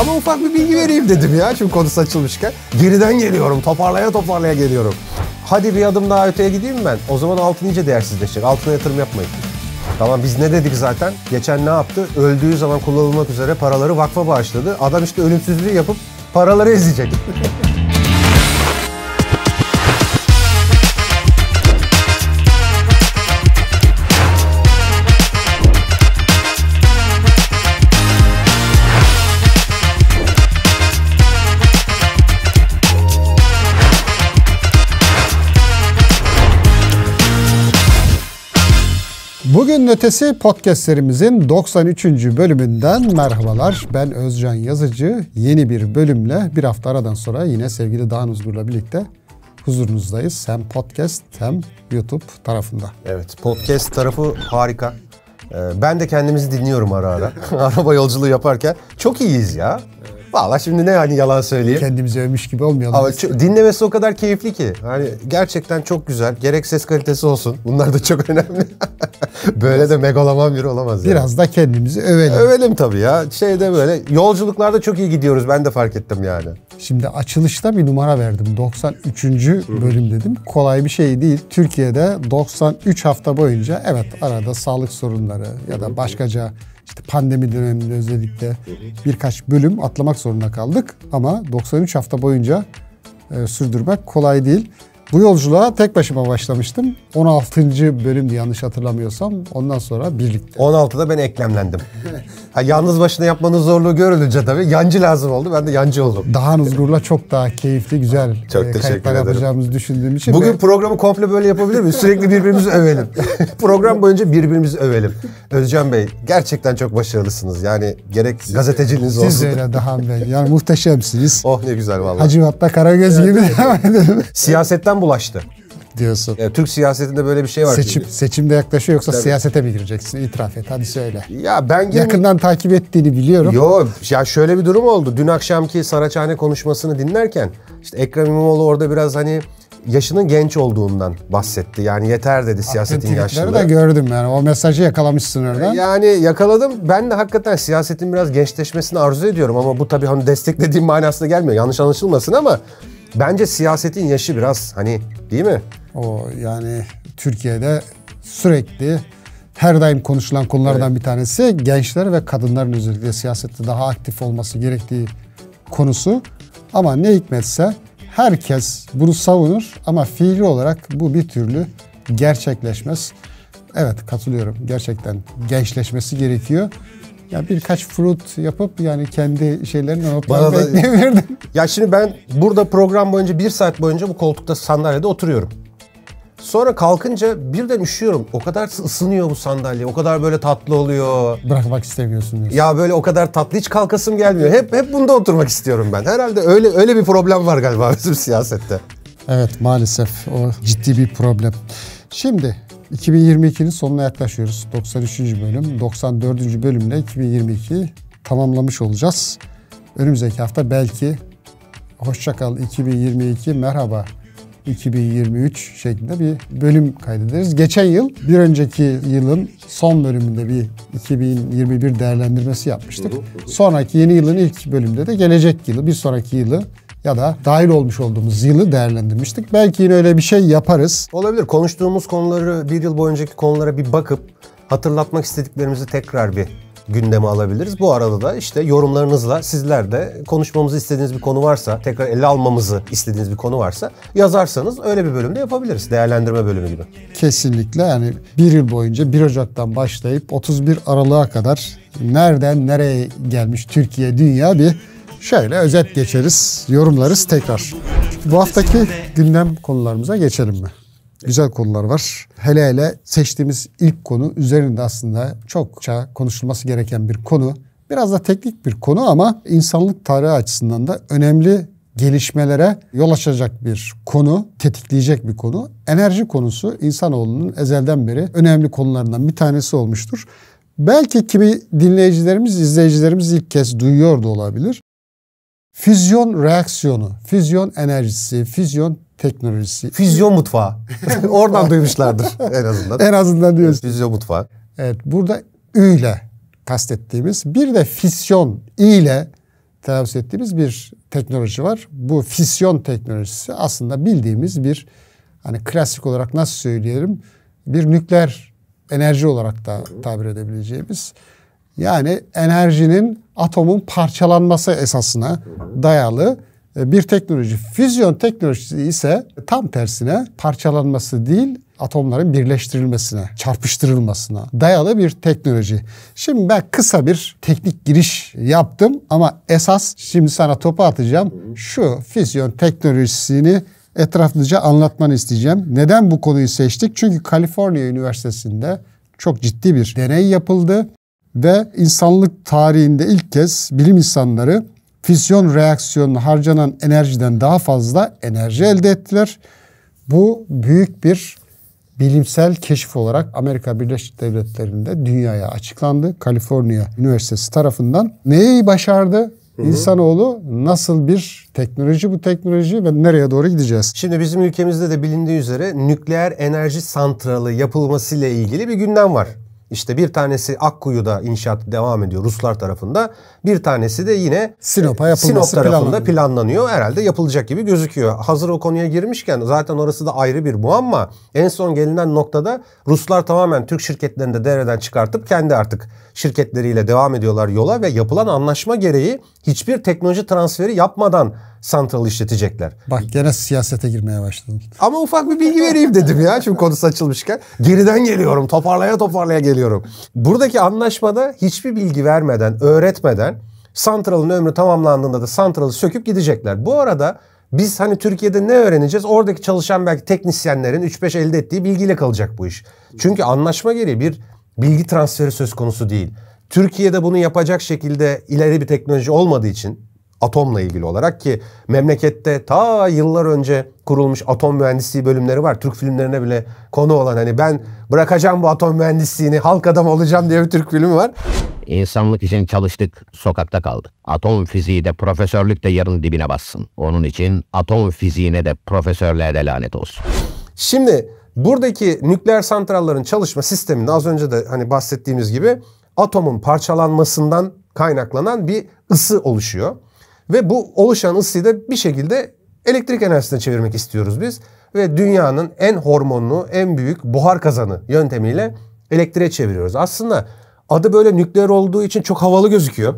Ama ufak bir bilgi vereyim dedim ya çünkü konusu açılmışken. Geriden geliyorum toparlaya toparlaya geliyorum. Hadi bir adım daha öteye gideyim ben. O zaman altın iyice değersizleşecek. Altına yatırım yapmayın. Tamam biz ne dedik zaten? Geçen ne yaptı? Öldüğü zaman kullanılmak üzere paraları vakfa bağışladı. Adam işte ölümsüzlüğü yapıp paraları ezecek. Bugün Ötesi serimizin 93. bölümünden merhabalar. Ben Özcan Yazıcı. Yeni bir bölümle bir hafta aradan sonra yine sevgili Dağın Uzgur'la birlikte huzurunuzdayız. Hem podcast hem YouTube tarafında. Evet podcast tarafı harika. Ee, ben de kendimizi dinliyorum ara ara. Araba yolculuğu yaparken. Çok iyiyiz ya. Valla şimdi ne hani yalan söyleyeyim. Kendimizi övmüş gibi olmayalım. Ama çok, dinlemesi o kadar keyifli ki. hani gerçekten çok güzel. Gerek ses kalitesi olsun. Bunlar da çok önemli. böyle de megaloman biri olamaz yani. Biraz da kendimizi övelim. Övelim tabii ya. şey de böyle yolculuklarda çok iyi gidiyoruz. Ben de fark ettim yani. Şimdi açılışta bir numara verdim. 93. bölüm dedim. Kolay bir şey değil. Türkiye'de 93 hafta boyunca evet arada sağlık sorunları ya da başkaca işte pandemi döneminde özellikle birkaç bölüm atlamak zorunda kaldık. Ama 93 hafta boyunca e, sürdürmek kolay değil. Bu yolculuğa tek başıma başlamıştım. 16. bölümdü yanlış hatırlamıyorsam. Ondan sonra birlikte. 16'da ben eklemlendim. ha, yalnız başına yapmanın zorluğu görülünce tabii yancı lazım oldu. Ben de yancı oldum. Daha Nuzgur'la çok daha keyifli, güzel çok e, kayıtlar yapacağımızı düşündüğüm için. Bugün ve... programı komple böyle yapabilir miyiz? Sürekli birbirimizi övelim. Program boyunca birbirimizi övelim. Özcan Bey gerçekten çok başarılısınız. Yani gerek gazeteciliğiniz Siz olsun. Siz öyle Dahan Bey. Yani muhteşemsiniz. Oh ne güzel vallahi. Hacivat'ta Karagöz gibi. Siyasetten yüzünden bulaştı. Diyorsun. Ya, Türk siyasetinde böyle bir şey var. Seçim, çünkü. seçimde yaklaşıyor yoksa Tabii. siyasete mi gireceksin? İtiraf et hadi söyle. Ya ben gene... Yakından takip ettiğini biliyorum. Yok ya şöyle bir durum oldu. Dün akşamki Saraçhane konuşmasını dinlerken işte Ekrem İmamoğlu orada biraz hani yaşının genç olduğundan bahsetti. Yani yeter dedi siyasetin yaşlılığı. da gördüm yani. O mesajı yakalamışsın oradan. Yani yakaladım. Ben de hakikaten siyasetin biraz gençleşmesini arzu ediyorum ama bu tabii hani desteklediğim manasına gelmiyor. Yanlış anlaşılmasın ama Bence siyasetin yaşı biraz hani değil mi? O yani Türkiye'de sürekli her daim konuşulan konulardan evet. bir tanesi gençler ve kadınların özellikle siyasette daha aktif olması gerektiği konusu. Ama ne hikmetse herkes bunu savunur ama fiili olarak bu bir türlü gerçekleşmez. Evet katılıyorum. Gerçekten gençleşmesi gerekiyor. Ya birkaç fruit yapıp yani kendi şeylerini notlarını Bana da- Ya şimdi ben burada program boyunca bir saat boyunca bu koltukta sandalyede oturuyorum. Sonra kalkınca birden üşüyorum. O kadar ısınıyor bu sandalye. O kadar böyle tatlı oluyor. Bırakmak istemiyorsun diyorsun. Ya böyle o kadar tatlı hiç kalkasım gelmiyor. Hep hep bunda oturmak istiyorum ben. Herhalde öyle öyle bir problem var galiba bizim siyasette. Evet maalesef o ciddi bir problem. Şimdi 2022'nin sonuna yaklaşıyoruz. 93. bölüm, 94. bölümle 2022 tamamlamış olacağız. Önümüzdeki hafta belki hoşçakal 2022, merhaba 2023 şeklinde bir bölüm kaydederiz. Geçen yıl bir önceki yılın son bölümünde bir 2021 değerlendirmesi yapmıştık. Sonraki yeni yılın ilk bölümünde de gelecek yılı, bir sonraki yılı ya da dahil olmuş olduğumuz yılı değerlendirmiştik. Belki yine öyle bir şey yaparız. Olabilir. Konuştuğumuz konuları bir yıl boyuncaki konulara bir bakıp hatırlatmak istediklerimizi tekrar bir gündeme alabiliriz. Bu arada da işte yorumlarınızla sizler de konuşmamızı istediğiniz bir konu varsa, tekrar ele almamızı istediğiniz bir konu varsa yazarsanız öyle bir bölümde yapabiliriz. Değerlendirme bölümü gibi. Kesinlikle yani bir yıl boyunca 1 Ocak'tan başlayıp 31 Aralık'a kadar nereden nereye gelmiş Türkiye, dünya bir Şöyle özet geçeriz, yorumlarız tekrar. Bu haftaki gündem konularımıza geçelim mi? Güzel konular var. Hele hele seçtiğimiz ilk konu üzerinde aslında çokça konuşulması gereken bir konu. Biraz da teknik bir konu ama insanlık tarihi açısından da önemli gelişmelere yol açacak bir konu, tetikleyecek bir konu. Enerji konusu insanoğlunun ezelden beri önemli konularından bir tanesi olmuştur. Belki kimi dinleyicilerimiz, izleyicilerimiz ilk kez duyuyor da olabilir. Füzyon reaksiyonu, füzyon enerjisi, füzyon teknolojisi. Füzyon mutfağı. Oradan duymuşlardır en azından. En azından diyoruz. Füzyon mutfağı. Evet burada Ü ile kastettiğimiz bir de füzyon ile telaffuz ettiğimiz bir teknoloji var. Bu füzyon teknolojisi aslında bildiğimiz bir hani klasik olarak nasıl söyleyelim bir nükleer enerji olarak da tabir edebileceğimiz yani enerjinin atomun parçalanması esasına dayalı e, bir teknoloji. Füzyon teknolojisi ise tam tersine parçalanması değil, atomların birleştirilmesine, çarpıştırılmasına dayalı bir teknoloji. Şimdi ben kısa bir teknik giriş yaptım ama esas şimdi sana topu atacağım. Şu füzyon teknolojisini etraflıca anlatmanı isteyeceğim. Neden bu konuyu seçtik? Çünkü Kaliforniya Üniversitesi'nde çok ciddi bir deney yapıldı ve insanlık tarihinde ilk kez bilim insanları fisyon reaksiyonuna harcanan enerjiden daha fazla enerji elde ettiler. Bu büyük bir bilimsel keşif olarak Amerika Birleşik Devletleri'nde dünyaya açıklandı. Kaliforniya Üniversitesi tarafından. Neyi başardı? İnsanoğlu nasıl bir teknoloji bu teknoloji ve nereye doğru gideceğiz? Şimdi bizim ülkemizde de bilindiği üzere nükleer enerji santralı yapılmasıyla ilgili bir gündem var. İşte bir tanesi Akkuyu'da inşaat devam ediyor Ruslar tarafında. Bir tanesi de yine Sinop'a Sinop tarafında planlanıyor. planlanıyor. Herhalde yapılacak gibi gözüküyor. Hazır o konuya girmişken zaten orası da ayrı bir muamma. En son gelinen noktada Ruslar tamamen Türk şirketlerini de devreden çıkartıp kendi artık şirketleriyle devam ediyorlar yola ve yapılan anlaşma gereği hiçbir teknoloji transferi yapmadan santral işletecekler. Bak gene siyasete girmeye başladım. Ama ufak bir bilgi vereyim dedim ya çünkü konusu açılmışken. Geriden geliyorum toparlaya toparlaya geliyorum. Buradaki anlaşmada hiçbir bilgi vermeden, öğretmeden santralın ömrü tamamlandığında da santralı söküp gidecekler. Bu arada biz hani Türkiye'de ne öğreneceğiz? Oradaki çalışan belki teknisyenlerin 3-5 elde ettiği bilgiyle kalacak bu iş. Çünkü anlaşma gereği bir bilgi transferi söz konusu değil. Türkiye'de bunu yapacak şekilde ileri bir teknoloji olmadığı için Atomla ilgili olarak ki memlekette ta yıllar önce kurulmuş atom mühendisliği bölümleri var. Türk filmlerine bile konu olan hani ben bırakacağım bu atom mühendisliğini halk adam olacağım diye bir Türk filmi var. İnsanlık için çalıştık, sokakta kaldık. Atom fiziği de profesörlük de yarın dibine bassın. Onun için atom fiziğine de profesörlüğe de lanet olsun. Şimdi buradaki nükleer santrallerin çalışma sisteminde az önce de hani bahsettiğimiz gibi atomun parçalanmasından kaynaklanan bir ısı oluşuyor. Ve bu oluşan ısıyı da bir şekilde elektrik enerjisine çevirmek istiyoruz biz. Ve dünyanın en hormonlu, en büyük buhar kazanı yöntemiyle elektriğe çeviriyoruz. Aslında adı böyle nükleer olduğu için çok havalı gözüküyor.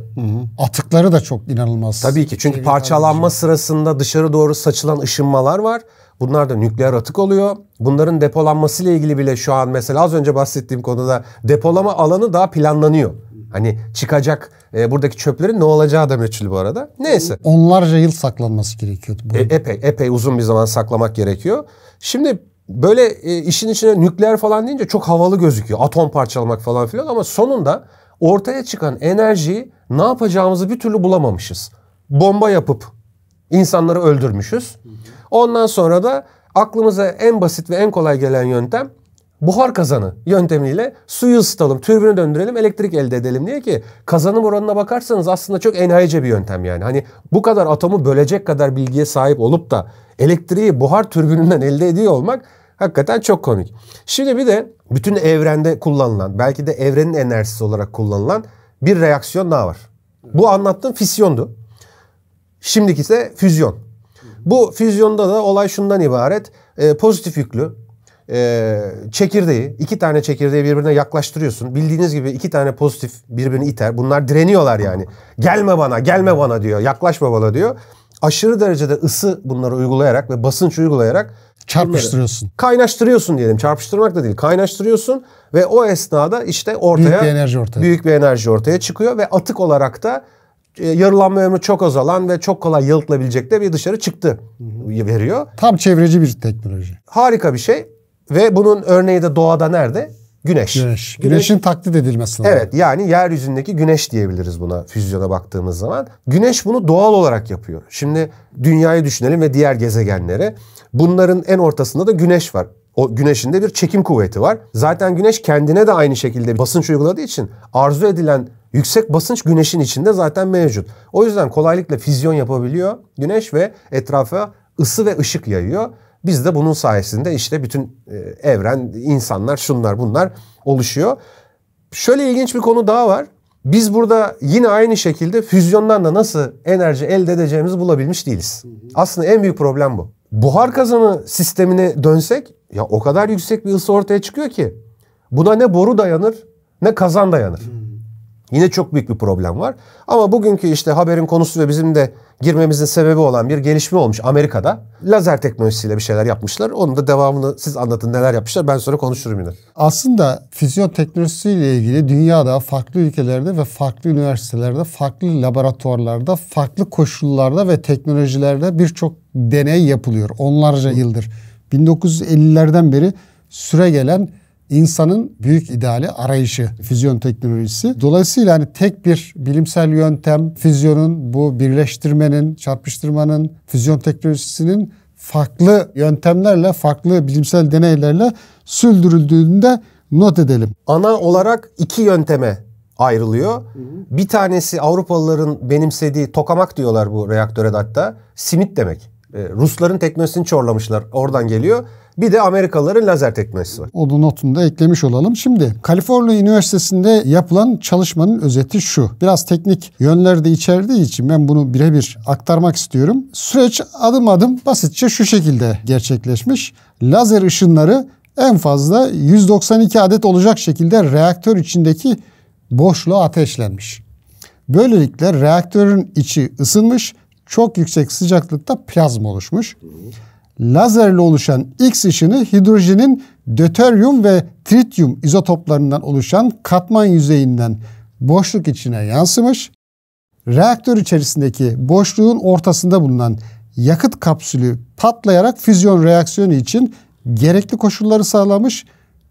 Atıkları da çok inanılmaz. Tabii ki çünkü parçalanma sırasında dışarı doğru saçılan ışınmalar var. Bunlar da nükleer atık oluyor. Bunların depolanması ile ilgili bile şu an mesela az önce bahsettiğim konuda depolama alanı daha planlanıyor. Hani çıkacak e, buradaki çöplerin ne olacağı da meçhul bu arada. Neyse. Onlarca yıl saklanması gerekiyordu. E, epey, epey uzun bir zaman saklamak gerekiyor. Şimdi böyle e, işin içine nükleer falan deyince çok havalı gözüküyor. Atom parçalamak falan filan ama sonunda ortaya çıkan enerjiyi ne yapacağımızı bir türlü bulamamışız. Bomba yapıp insanları öldürmüşüz. Ondan sonra da aklımıza en basit ve en kolay gelen yöntem buhar kazanı yöntemiyle suyu ısıtalım, türbünü döndürelim, elektrik elde edelim diye ki kazanım oranına bakarsanız aslında çok enayice bir yöntem yani. Hani bu kadar atomu bölecek kadar bilgiye sahip olup da elektriği buhar türbününden elde ediyor olmak hakikaten çok komik. Şimdi bir de bütün evrende kullanılan, belki de evrenin enerjisi olarak kullanılan bir reaksiyon daha var. Bu anlattığım fisyondu. Şimdiki ise füzyon. Bu füzyonda da olay şundan ibaret. E, pozitif yüklü e, çekirdeği, iki tane çekirdeği birbirine yaklaştırıyorsun. Bildiğiniz gibi iki tane pozitif birbirini iter. Bunlar direniyorlar yani. Gelme bana, gelme bana diyor, yaklaşma bana diyor. Aşırı derecede ısı bunları uygulayarak ve basınç uygulayarak çarpıştırıyorsun. Kaynaştırıyorsun diyelim. Çarpıştırmak da değil. Kaynaştırıyorsun ve o esnada işte ortaya büyük bir enerji ortaya, büyük bir enerji ortaya çıkıyor ve atık olarak da e, yarılanma ömrü çok azalan ve çok kolay yalıtılabilecek de bir dışarı çıktı veriyor. Tam çevreci bir teknoloji. Harika bir şey. Ve bunun örneği de doğada nerede? Güneş. Güneş. Güneşin güneş, taklit edilmesi. Evet yani yeryüzündeki güneş diyebiliriz buna füzyona baktığımız zaman. Güneş bunu doğal olarak yapıyor. Şimdi dünyayı düşünelim ve diğer gezegenleri. Bunların en ortasında da güneş var. O güneşin de bir çekim kuvveti var. Zaten güneş kendine de aynı şekilde basınç uyguladığı için arzu edilen yüksek basınç güneşin içinde zaten mevcut. O yüzden kolaylıkla füzyon yapabiliyor güneş ve etrafa ısı ve ışık yayıyor. Biz de bunun sayesinde işte bütün e, evren, insanlar, şunlar bunlar oluşuyor. Şöyle ilginç bir konu daha var. Biz burada yine aynı şekilde füzyondan da nasıl enerji elde edeceğimizi bulabilmiş değiliz. Aslında en büyük problem bu. Buhar kazanı sistemine dönsek ya o kadar yüksek bir ısı ortaya çıkıyor ki buna ne boru dayanır ne kazan dayanır. Yine çok büyük bir problem var. Ama bugünkü işte haberin konusu ve bizim de girmemizin sebebi olan bir gelişme olmuş Amerika'da. Lazer teknolojisiyle bir şeyler yapmışlar. Onun da devamını siz anlatın neler yapmışlar ben sonra konuşurum yine. Aslında füzyon teknolojisiyle ilgili dünyada farklı ülkelerde ve farklı üniversitelerde, farklı laboratuvarlarda, farklı koşullarda ve teknolojilerde birçok deney yapılıyor onlarca yıldır. 1950'lerden beri süre gelen insanın büyük ideali arayışı füzyon teknolojisi. Dolayısıyla hani tek bir bilimsel yöntem füzyonun bu birleştirmenin, çarpıştırmanın, füzyon teknolojisinin farklı yöntemlerle, farklı bilimsel deneylerle sürdürüldüğünde not edelim. Ana olarak iki yönteme ayrılıyor. Bir tanesi Avrupalıların benimsediği tokamak diyorlar bu reaktöre hatta. Simit demek. E, Rusların teknolojisini çorlamışlar. Oradan geliyor. Bir de Amerikalıların lazer teknolojisi var. Onu notunu da eklemiş olalım. Şimdi Kaliforniya Üniversitesi'nde yapılan çalışmanın özeti şu. Biraz teknik yönler de içerdiği için ben bunu birebir aktarmak istiyorum. Süreç adım adım basitçe şu şekilde gerçekleşmiş. Lazer ışınları en fazla 192 adet olacak şekilde reaktör içindeki boşluğa ateşlenmiş. Böylelikle reaktörün içi ısınmış çok yüksek sıcaklıkta plazma oluşmuş. Lazerle oluşan X ışını hidrojenin döteryum ve trityum izotoplarından oluşan katman yüzeyinden boşluk içine yansımış. Reaktör içerisindeki boşluğun ortasında bulunan yakıt kapsülü patlayarak füzyon reaksiyonu için gerekli koşulları sağlamış.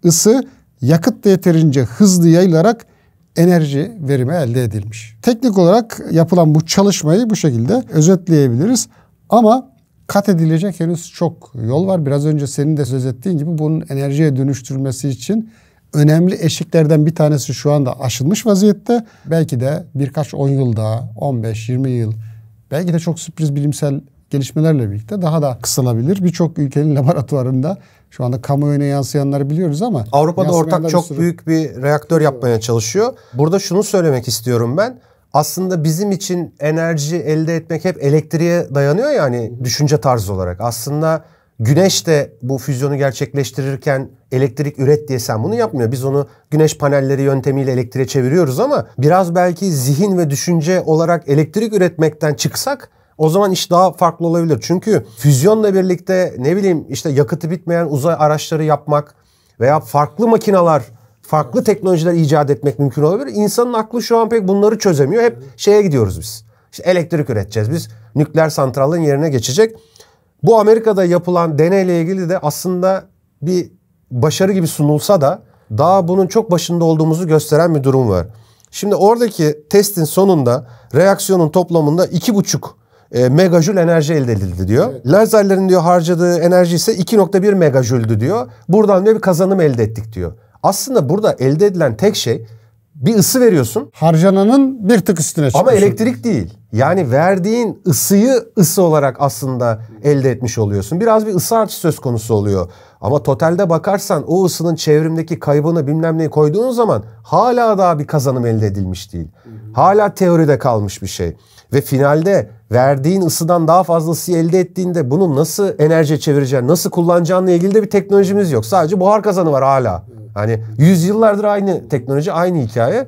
Isı yakıt da yeterince hızlı yayılarak enerji verimi elde edilmiş. Teknik olarak yapılan bu çalışmayı bu şekilde özetleyebiliriz. Ama kat edilecek henüz çok yol var. Biraz önce senin de söz ettiğin gibi bunun enerjiye dönüştürülmesi için önemli eşiklerden bir tanesi şu anda aşılmış vaziyette. Belki de birkaç on yıl daha, 15-20 yıl belki de çok sürpriz bilimsel gelişmelerle birlikte daha da kısalabilir. Birçok ülkenin laboratuvarında şu anda kamuoyuna yansıyanları biliyoruz ama Avrupa'da ortak çok sürü... büyük bir reaktör yapmaya çalışıyor. Burada şunu söylemek istiyorum ben. Aslında bizim için enerji elde etmek hep elektriğe dayanıyor yani düşünce tarzı olarak. Aslında güneş de bu füzyonu gerçekleştirirken elektrik üret diye sen bunu yapmıyor. Biz onu güneş panelleri yöntemiyle elektriğe çeviriyoruz ama biraz belki zihin ve düşünce olarak elektrik üretmekten çıksak o zaman iş daha farklı olabilir. Çünkü füzyonla birlikte ne bileyim işte yakıtı bitmeyen uzay araçları yapmak veya farklı makinalar farklı teknolojiler icat etmek mümkün olabilir. İnsanın aklı şu an pek bunları çözemiyor. Hep şeye gidiyoruz biz. İşte elektrik üreteceğiz biz. Nükleer santralın yerine geçecek. Bu Amerika'da yapılan deneyle ilgili de aslında bir başarı gibi sunulsa da daha bunun çok başında olduğumuzu gösteren bir durum var. Şimdi oradaki testin sonunda reaksiyonun toplamında iki buçuk e, megajül enerji elde edildi diyor. Evet. Lazerlerin diyor harcadığı enerji ise 2.1 megajüldü diyor. Buradan diyor bir kazanım elde ettik diyor. Aslında burada elde edilen tek şey bir ısı veriyorsun. Harcananın bir tık üstüne çıkıyorsun. Ama elektrik değil. Yani verdiğin ısıyı ısı olarak aslında elde etmiş oluyorsun. Biraz bir ısı artışı söz konusu oluyor. Ama totalde bakarsan o ısının çevrimdeki kaybını bilmem neyi koyduğun zaman hala daha bir kazanım elde edilmiş değil. Hala teoride kalmış bir şey. Ve finalde verdiğin ısıdan daha fazla elde ettiğinde bunu nasıl enerjiye çevireceğin, nasıl kullanacağınla ilgili de bir teknolojimiz yok. Sadece buhar kazanı var hala. Hani yüzyıllardır aynı teknoloji, aynı hikaye.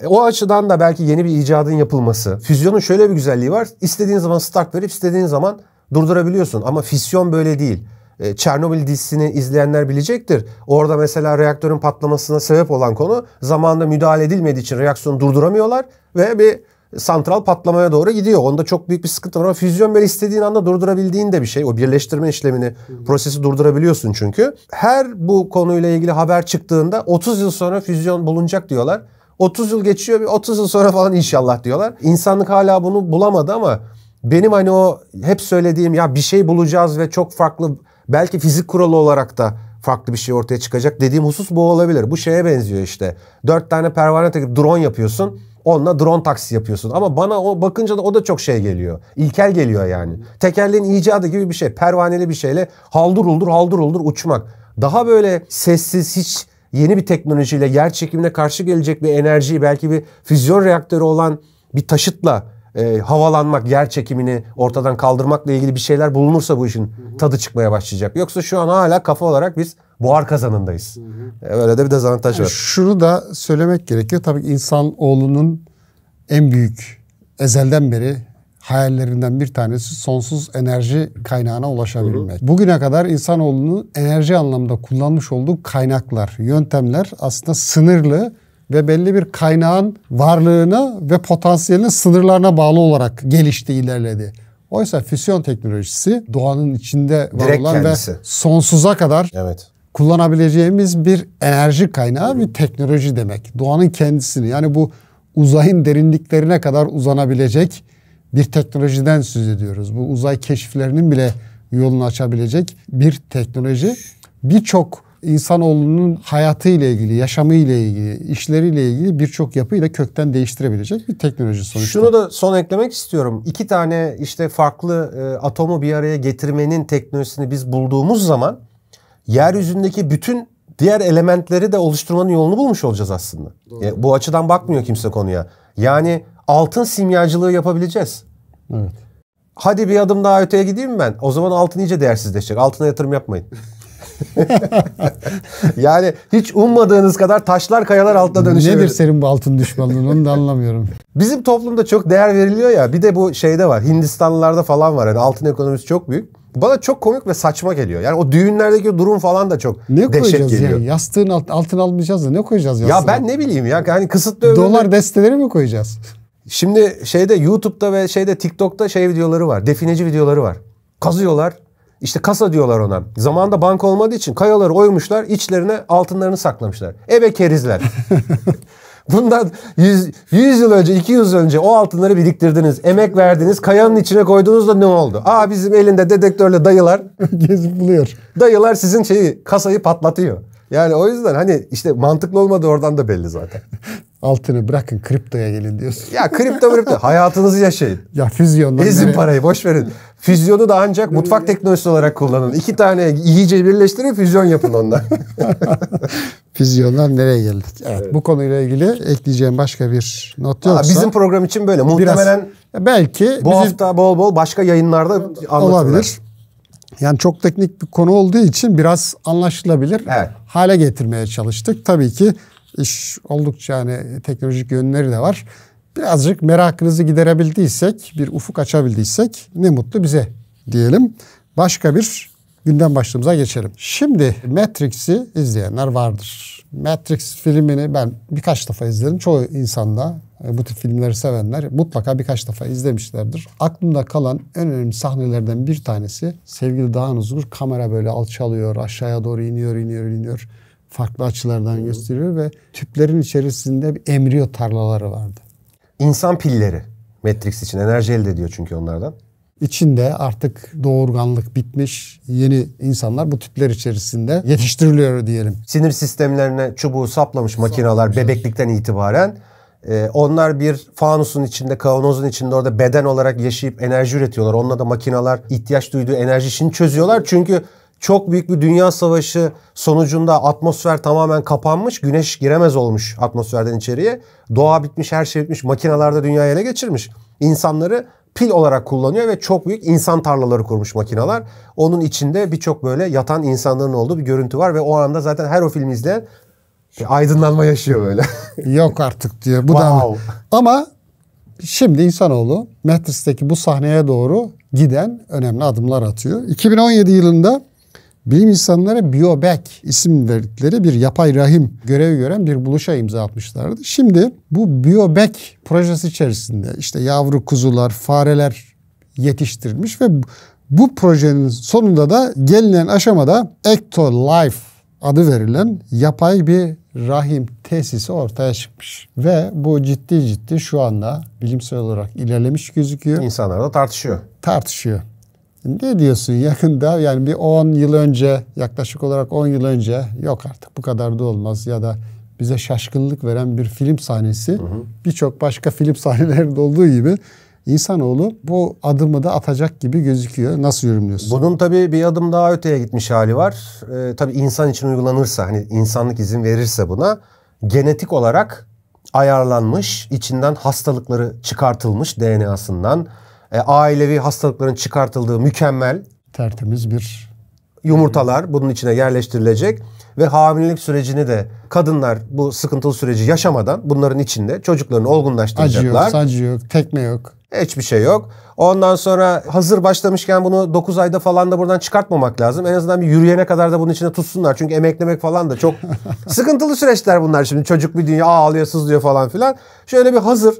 E, o açıdan da belki yeni bir icadın yapılması. Füzyonun şöyle bir güzelliği var. İstediğin zaman start verip istediğin zaman durdurabiliyorsun. Ama füzyon böyle değil. E, Çernobil dizisini izleyenler bilecektir. Orada mesela reaktörün patlamasına sebep olan konu zamanında müdahale edilmediği için reaksiyonu durduramıyorlar ve bir santral patlamaya doğru gidiyor. Onda çok büyük bir sıkıntı var ama füzyon böyle istediğin anda durdurabildiğin de bir şey. O birleştirme işlemini, hmm. prosesi durdurabiliyorsun çünkü. Her bu konuyla ilgili haber çıktığında 30 yıl sonra füzyon bulunacak diyorlar. 30 yıl geçiyor, bir 30 yıl sonra falan inşallah diyorlar. İnsanlık hala bunu bulamadı ama benim hani o hep söylediğim ya bir şey bulacağız ve çok farklı belki fizik kuralı olarak da farklı bir şey ortaya çıkacak dediğim husus bu olabilir. Bu şeye benziyor işte. Dört tane pervane takıp drone yapıyorsun. Onunla drone taksi yapıyorsun. Ama bana o bakınca da o da çok şey geliyor. İlkel geliyor yani. Tekerleğin icadı gibi bir şey. Pervaneli bir şeyle haldır uldur haldır uldur uçmak. Daha böyle sessiz hiç yeni bir teknolojiyle yer çekimine karşı gelecek bir enerjiyi belki bir füzyon reaktörü olan bir taşıtla e, havalanmak, yer çekimini ortadan kaldırmakla ilgili bir şeyler bulunursa bu işin tadı çıkmaya başlayacak. Yoksa şu an hala kafa olarak biz buhar kazanındayız. Hı hı. E, öyle de bir dezavantaj yani var. Şunu da söylemek gerekiyor. Tabii insan oğlunun en büyük ezelden beri hayallerinden bir tanesi sonsuz enerji kaynağına ulaşabilmek. Hı hı. Bugüne kadar insanoğlunun enerji anlamda kullanmış olduğu kaynaklar, yöntemler aslında sınırlı ve belli bir kaynağın varlığını ve potansiyelinin sınırlarına bağlı olarak gelişti, ilerledi. Oysa füsyon teknolojisi doğanın içinde var Direkt olan kendisi. ve sonsuza kadar evet kullanabileceğimiz bir enerji kaynağı bir teknoloji demek. Doğanın kendisini yani bu uzayın derinliklerine kadar uzanabilecek bir teknolojiden söz ediyoruz. Bu uzay keşiflerinin bile yolunu açabilecek bir teknoloji. Birçok insanoğlunun hayatı ile ilgili, yaşamı ile ilgili, işleri ile ilgili birçok yapıyı da kökten değiştirebilecek bir teknoloji sonuçta. Şunu da son eklemek istiyorum. İki tane işte farklı e, atomu bir araya getirmenin teknolojisini biz bulduğumuz zaman yeryüzündeki bütün diğer elementleri de oluşturmanın yolunu bulmuş olacağız aslında. E, bu açıdan bakmıyor kimse konuya. Yani altın simyacılığı yapabileceğiz. Evet. Hadi bir adım daha öteye gideyim ben. O zaman altın iyice değersizleşecek. Altına yatırım yapmayın. yani hiç ummadığınız kadar taşlar kayalar altına dönüşebilir. Nedir senin bu altın düşmanlığın onu da anlamıyorum. Bizim toplumda çok değer veriliyor ya bir de bu şeyde var Hindistanlılarda falan var. Yani altın ekonomisi çok büyük. Bana çok komik ve saçma geliyor. Yani o düğünlerdeki durum falan da çok ne dehşet geliyor. Yani? Yastığın alt, altın almayacağız da ne koyacağız yastığına? Ya ben ne bileyim ya. Hani kısıtlı ömürde... Dolar desteleri mi koyacağız? Şimdi şeyde YouTube'da ve şeyde TikTok'ta şey videoları var. Defineci videoları var. Kazıyorlar. İşte kasa diyorlar ona. Zamanda banka olmadığı için kayaları oymuşlar, içlerine altınlarını saklamışlar. Ebe kerizler. Bundan 100, 100 yıl önce, 200 yıl önce o altınları biriktirdiniz, emek verdiniz, kayanın içine koyduğunuzda ne oldu? Aa bizim elinde dedektörle dayılar gezip buluyor. Dayılar sizin şeyi kasayı patlatıyor. Yani o yüzden hani işte mantıklı olmadı oradan da belli zaten. Altını bırakın kriptoya gelin diyorsun. Ya kripto kripto hayatınızı yaşayın. Ya füzyondan. Ezin nereye? parayı boş verin. Füzyonu da ancak mutfak teknolojisi olarak kullanın. İki tane iyice birleştirin füzyon yapın ondan. Füzyondan nereye geldi? Evet, evet, bu konuyla ilgili ekleyeceğim başka bir not yoksa. Aa, bizim program için böyle muhtemelen biraz, belki bu bizim, hafta bol bol başka yayınlarda anlatırlar. Olabilir. Yani çok teknik bir konu olduğu için biraz anlaşılabilir evet. hale getirmeye çalıştık. Tabii ki iş oldukça hani teknolojik yönleri de var. Birazcık merakınızı giderebildiysek, bir ufuk açabildiysek ne mutlu bize diyelim. Başka bir gündem başlığımıza geçelim. Şimdi Matrix'i izleyenler vardır. Matrix filmini ben birkaç defa izledim. Çoğu insanda e, bu tip filmleri sevenler mutlaka birkaç defa izlemişlerdir. Aklımda kalan en önemli sahnelerden bir tanesi sevgili Dağın Uzgur kamera böyle alçalıyor, aşağıya doğru iniyor, iniyor, iniyor farklı açılardan gösteriyor ve tüplerin içerisinde bir emriyo tarlaları vardı. İnsan pilleri Matrix için enerji elde ediyor çünkü onlardan. İçinde artık doğurganlık bitmiş yeni insanlar bu tüpler içerisinde yetiştiriliyor diyelim. Sinir sistemlerine çubuğu saplamış makineler bebeklikten itibaren e, onlar bir fanusun içinde, kavanozun içinde orada beden olarak yaşayıp enerji üretiyorlar. Onunla da makinalar ihtiyaç duyduğu enerji işini çözüyorlar. Çünkü çok büyük bir dünya savaşı sonucunda atmosfer tamamen kapanmış. Güneş giremez olmuş atmosferden içeriye. Doğa bitmiş, her şey bitmiş. Makinalarda dünyayı ele geçirmiş. İnsanları pil olarak kullanıyor ve çok büyük insan tarlaları kurmuş makineler. Onun içinde birçok böyle yatan insanların olduğu bir görüntü var ve o anda zaten her o filmi izleyen bir aydınlanma yaşıyor böyle. Yok artık diyor. Bu wow. da ama şimdi insanoğlu Matrix'teki bu sahneye doğru giden önemli adımlar atıyor. 2017 yılında Bilim insanları biyobek isim verdikleri bir yapay rahim görevi gören bir buluşa imza atmışlardı. Şimdi bu biyobek projesi içerisinde işte yavru kuzular, fareler yetiştirilmiş ve bu projenin sonunda da gelinen aşamada Ectolife adı verilen yapay bir rahim tesisi ortaya çıkmış. Ve bu ciddi ciddi şu anda bilimsel olarak ilerlemiş gözüküyor. İnsanlar da tartışıyor. Tartışıyor. Ne diyorsun yakında yani bir 10 yıl önce yaklaşık olarak 10 yıl önce yok artık bu kadar da olmaz ya da bize şaşkınlık veren bir film sahnesi birçok başka film sahnelerinde olduğu gibi İnsanoğlu bu adımı da atacak gibi gözüküyor. Nasıl yorumluyorsun? Bunun tabii bir adım daha öteye gitmiş hali var. Ee, tabii insan için uygulanırsa, hani insanlık izin verirse buna genetik olarak ayarlanmış, içinden hastalıkları çıkartılmış DNA'sından e, ailevi hastalıkların çıkartıldığı mükemmel tertemiz bir yumurtalar bunun içine yerleştirilecek ve hamilelik sürecini de kadınlar bu sıkıntılı süreci yaşamadan bunların içinde çocuklarını olgunlaştıracaklar. Acı yok, sancı yok, tekme yok. Hiçbir şey yok. Ondan sonra hazır başlamışken bunu 9 ayda falan da buradan çıkartmamak lazım. En azından bir yürüyene kadar da bunun içine tutsunlar. Çünkü emeklemek falan da çok sıkıntılı süreçler bunlar şimdi. Çocuk bir dünya ağlıyor, sızlıyor falan filan. Şöyle bir hazır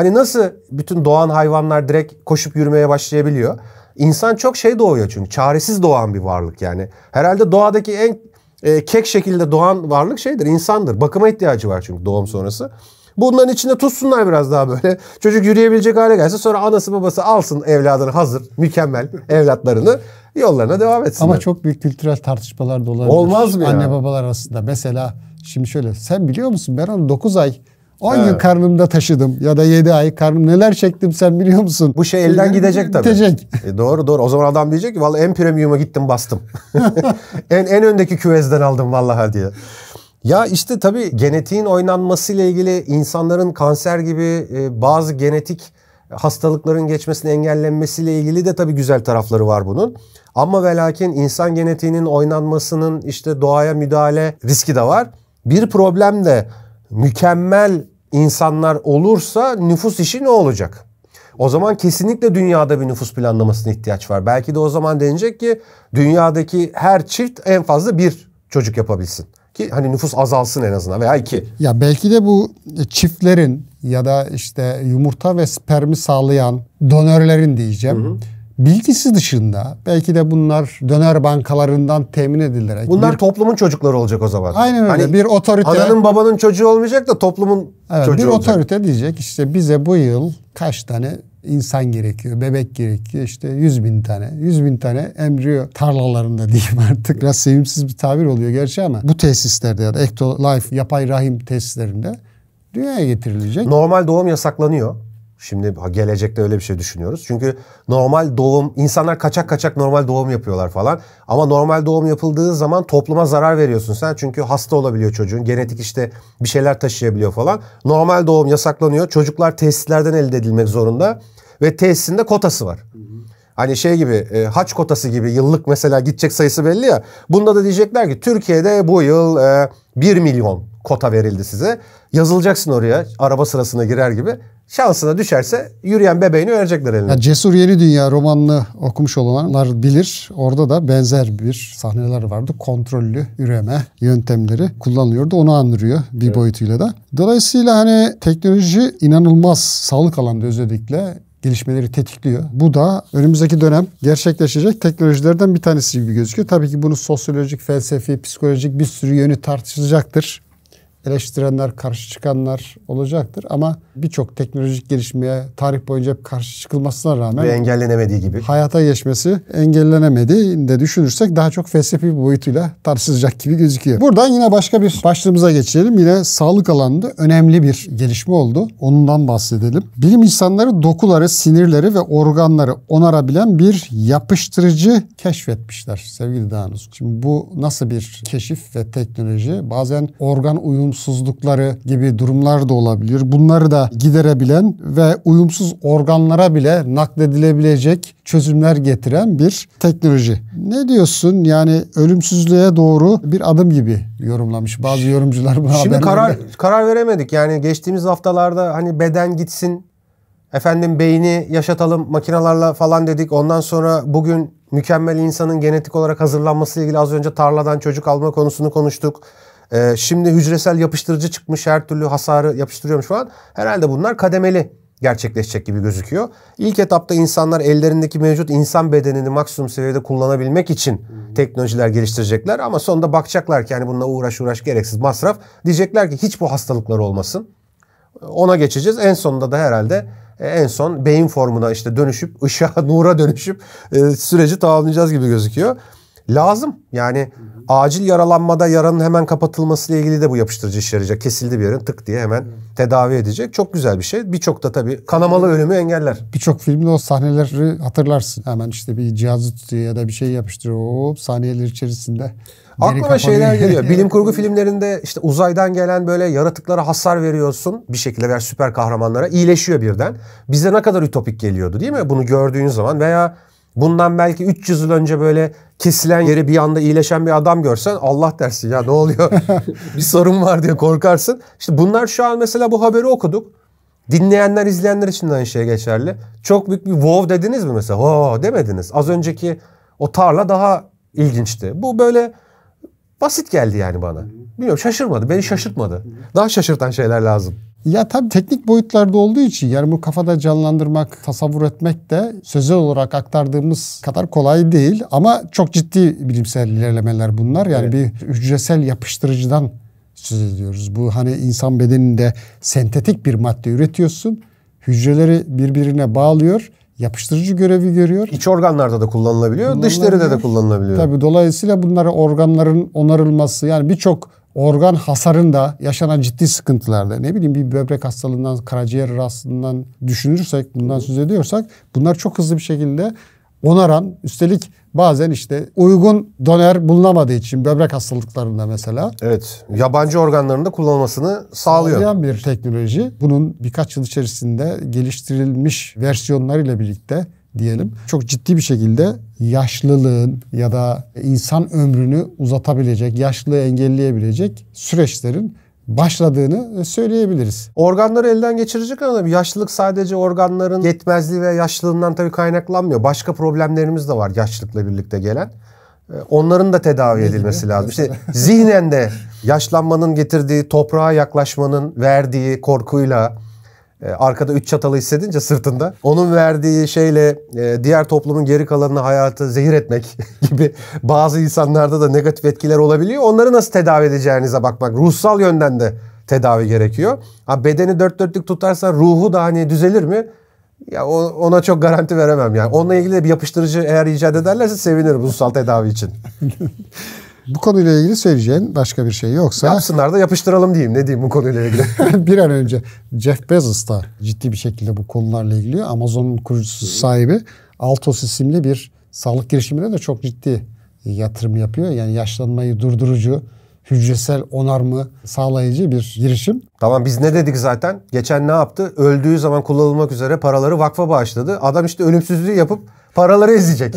Hani nasıl bütün doğan hayvanlar direkt koşup yürümeye başlayabiliyor? İnsan çok şey doğuyor çünkü. Çaresiz doğan bir varlık yani. Herhalde doğadaki en e, kek şekilde doğan varlık şeydir, insandır. Bakıma ihtiyacı var çünkü doğum sonrası. Bunların içinde tutsunlar biraz daha böyle. Çocuk yürüyebilecek hale gelse sonra anası babası alsın evladını hazır, mükemmel evlatlarını yollarına devam etsin. Ama çok büyük kültürel tartışmalar da olabilir. Olmaz mı ya? Anne babalar arasında. Mesela şimdi şöyle sen biliyor musun ben onu 9 ay 10 evet. yıl karnımda taşıdım ya da 7 ay karnım neler çektim sen biliyor musun? Bu şey elden gidecek tabii. Gidecek. E doğru doğru. O zaman adam diyecek ki vallahi en premium'a gittim bastım. en en öndeki küvezden aldım vallahi diye. Ya işte tabii genetiğin oynanmasıyla ilgili insanların kanser gibi e, bazı genetik hastalıkların geçmesini engellenmesiyle ilgili de tabii güzel tarafları var bunun. Ama velakin insan genetiğinin oynanmasının işte doğaya müdahale riski de var. Bir problem de mükemmel insanlar olursa nüfus işi ne olacak? O zaman kesinlikle dünyada bir nüfus planlamasına ihtiyaç var. Belki de o zaman denecek ki dünyadaki her çift en fazla bir çocuk yapabilsin. Ki hani nüfus azalsın en azından veya iki. Ya belki de bu çiftlerin ya da işte yumurta ve spermi sağlayan donörlerin diyeceğim. Hı hı bilgisi dışında belki de bunlar döner bankalarından temin edilerek. Bunlar bir, toplumun çocukları olacak o zaman. Aynen öyle. Hani bir otorite. Ananın babanın çocuğu olmayacak da toplumun evet, çocuğu bir olacak. Bir otorite diyecek işte bize bu yıl kaç tane insan gerekiyor, bebek gerekiyor. işte 100 bin tane. 100 bin tane embriyo tarlalarında diyeyim artık. Biraz sevimsiz bir tabir oluyor gerçi ama bu tesislerde ya da Life yapay rahim tesislerinde dünyaya getirilecek. Normal doğum yasaklanıyor. Şimdi gelecekte öyle bir şey düşünüyoruz. Çünkü normal doğum, insanlar kaçak kaçak normal doğum yapıyorlar falan. Ama normal doğum yapıldığı zaman topluma zarar veriyorsun sen. Çünkü hasta olabiliyor çocuğun. Genetik işte bir şeyler taşıyabiliyor falan. Normal doğum yasaklanıyor. Çocuklar tesislerden elde edilmek zorunda. Ve tesisinde kotası var. Hani şey gibi e, haç kotası gibi yıllık mesela gidecek sayısı belli ya. Bunda da diyecekler ki Türkiye'de bu yıl e, 1 milyon kota verildi size. Yazılacaksın oraya araba sırasına girer gibi şansına düşerse yürüyen bebeğini verecekler eline. Yani Cesur Yeni Dünya romanını okumuş olanlar bilir. Orada da benzer bir sahneler vardı. Kontrollü üreme yöntemleri kullanılıyordu. Onu andırıyor bir evet. boyutuyla da. Dolayısıyla hani teknoloji inanılmaz sağlık alanında özellikle gelişmeleri tetikliyor. Bu da önümüzdeki dönem gerçekleşecek teknolojilerden bir tanesi gibi gözüküyor. Tabii ki bunu sosyolojik, felsefi, psikolojik bir sürü yönü tartışılacaktır eleştirenler, karşı çıkanlar olacaktır. Ama birçok teknolojik gelişmeye tarih boyunca hep karşı çıkılmasına rağmen... Ve engellenemediği gibi. Hayata geçmesi engellenemediğini de düşünürsek daha çok felsefi bir boyutuyla tartışılacak gibi gözüküyor. Buradan yine başka bir başlığımıza geçelim. Yine sağlık alanında önemli bir gelişme oldu. Ondan bahsedelim. Bilim insanları dokuları, sinirleri ve organları onarabilen bir yapıştırıcı keşfetmişler sevgili Danus. Şimdi bu nasıl bir keşif ve teknoloji? Bazen organ uyum uyumsuzlukları gibi durumlar da olabilir. Bunları da giderebilen ve uyumsuz organlara bile nakledilebilecek çözümler getiren bir teknoloji. Ne diyorsun? Yani ölümsüzlüğe doğru bir adım gibi yorumlamış. Bazı yorumcular bu bunu Şimdi karar karar veremedik. Yani geçtiğimiz haftalarda hani beden gitsin, efendim beyni yaşatalım makinalarla falan dedik. Ondan sonra bugün mükemmel insanın genetik olarak hazırlanması ile ilgili az önce tarladan çocuk alma konusunu konuştuk. Ee, şimdi hücresel yapıştırıcı çıkmış her türlü hasarı yapıştırıyormuş falan. Herhalde bunlar kademeli gerçekleşecek gibi gözüküyor. İlk etapta insanlar ellerindeki mevcut insan bedenini maksimum seviyede kullanabilmek için teknolojiler geliştirecekler ama sonunda bakacaklar ki yani bununla uğraş uğraş gereksiz masraf. Diyecekler ki hiç bu hastalıklar olmasın. Ona geçeceğiz. En sonunda da herhalde e, en son beyin formuna işte dönüşüp ışığa, nura dönüşüp e, süreci tamamlayacağız gibi gözüküyor. Lazım. Yani Acil yaralanmada yaranın hemen kapatılması ile ilgili de bu yapıştırıcı işe yarayacak. Kesildi bir yerin tık diye hemen tedavi edecek. Çok güzel bir şey. Birçok da tabii kanamalı ee, ölümü engeller. Birçok filmde o sahneleri hatırlarsın. Hemen işte bir cihazı tutuyor ya da bir şey yapıştırıyor. O saniyeler içerisinde. Aklıma şeyler geliyor. Bilim kurgu filmlerinde işte uzaydan gelen böyle yaratıklara hasar veriyorsun bir şekilde veya süper kahramanlara iyileşiyor birden. Bize ne kadar ütopik geliyordu değil mi? Bunu gördüğün zaman veya Bundan belki 300 yıl önce böyle kesilen yeri bir anda iyileşen bir adam görsen Allah dersin ya ne oluyor bir sorun var diye korkarsın. İşte bunlar şu an mesela bu haberi okuduk. Dinleyenler, izleyenler için de aynı şey geçerli. Çok büyük bir wow dediniz mi mesela? Oo demediniz. Az önceki o tarla daha ilginçti. Bu böyle Basit geldi yani bana. Bilmiyorum şaşırmadı. Beni şaşırtmadı. Daha şaşırtan şeyler lazım. Ya tabii teknik boyutlarda olduğu için yani bu kafada canlandırmak, tasavvur etmek de sözel olarak aktardığımız kadar kolay değil. Ama çok ciddi bilimsel ilerlemeler bunlar. Yani evet. bir hücresel yapıştırıcıdan söz ediyoruz. Bu hani insan bedeninde sentetik bir madde üretiyorsun. Hücreleri birbirine bağlıyor yapıştırıcı görevi görüyor. İç organlarda da kullanılabiliyor, dışlarında da kullanılabiliyor. Tabii dolayısıyla bunları organların onarılması yani birçok organ hasarında yaşanan ciddi sıkıntılarda ne bileyim bir böbrek hastalığından, karaciğer rahatsızlığından düşünürsek, bundan söz ediyorsak bunlar çok hızlı bir şekilde onaran üstelik bazen işte uygun doner bulunamadığı için böbrek hastalıklarında mesela. Evet. Yabancı organlarında kullanılmasını sağlıyor. Sağlayan bir teknoloji. Bunun birkaç yıl içerisinde geliştirilmiş versiyonlarıyla birlikte diyelim. Çok ciddi bir şekilde yaşlılığın ya da insan ömrünü uzatabilecek, yaşlılığı engelleyebilecek süreçlerin başladığını e, söyleyebiliriz. Organları elden geçirecek ama yaşlılık sadece organların yetmezliği ve yaşlılığından tabii kaynaklanmıyor. Başka problemlerimiz de var yaşlılıkla birlikte gelen. E, onların da tedavi edilmesi lazım. İşte zihnen de yaşlanmanın getirdiği toprağa yaklaşmanın verdiği korkuyla e, arkada üç çatalı hissedince sırtında onun verdiği şeyle e, diğer toplumun geri kalanını hayatı zehir etmek gibi bazı insanlarda da negatif etkiler olabiliyor. Onları nasıl tedavi edeceğinize bakmak ruhsal yönden de tedavi gerekiyor. Ha bedeni dört dörtlük tutarsa ruhu da hani düzelir mi? Ya ona çok garanti veremem yani. Onunla ilgili de bir yapıştırıcı eğer icat ederlerse sevinirim ruhsal tedavi için. Bu konuyla ilgili söyleyeceğin başka bir şey yoksa... Yapsınlar da yapıştıralım diyeyim. Ne diyeyim bu konuyla ilgili? bir an önce Jeff Bezos da ciddi bir şekilde bu konularla ilgili. Amazon'un kurucusu sahibi Altos isimli bir sağlık girişimine de çok ciddi yatırım yapıyor. Yani yaşlanmayı durdurucu, hücresel onarımı sağlayıcı bir girişim. Tamam biz ne dedik zaten? Geçen ne yaptı? Öldüğü zaman kullanılmak üzere paraları vakfa bağışladı. Adam işte ölümsüzlüğü yapıp paraları ezecek.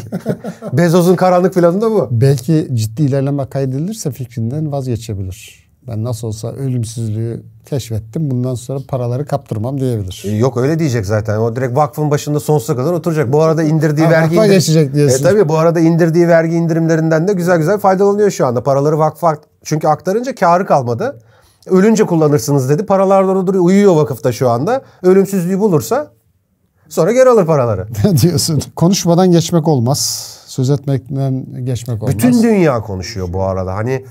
Bezos'un karanlık planı da bu. Belki ciddi ilerleme kaydedilirse fikrinden vazgeçebilir ben nasıl olsa ölümsüzlüğü keşfettim. Bundan sonra paraları kaptırmam diyebilir. E, yok öyle diyecek zaten. O direkt vakfın başında sonsuza kadar oturacak. Bu arada indirdiği ha, vergi indir... geçecek diyorsun. E tabii bu arada indirdiği vergi indirimlerinden de güzel güzel faydalanıyor şu anda. Paraları vakfa çünkü aktarınca karı kalmadı. Ölünce kullanırsınız dedi. Paralar da duruyor. Uyuyor vakıfta şu anda. Ölümsüzlüğü bulursa sonra geri alır paraları. Ne diyorsun? Konuşmadan geçmek olmaz. Söz etmekten geçmek olmaz. Bütün dünya konuşuyor bu arada. Hani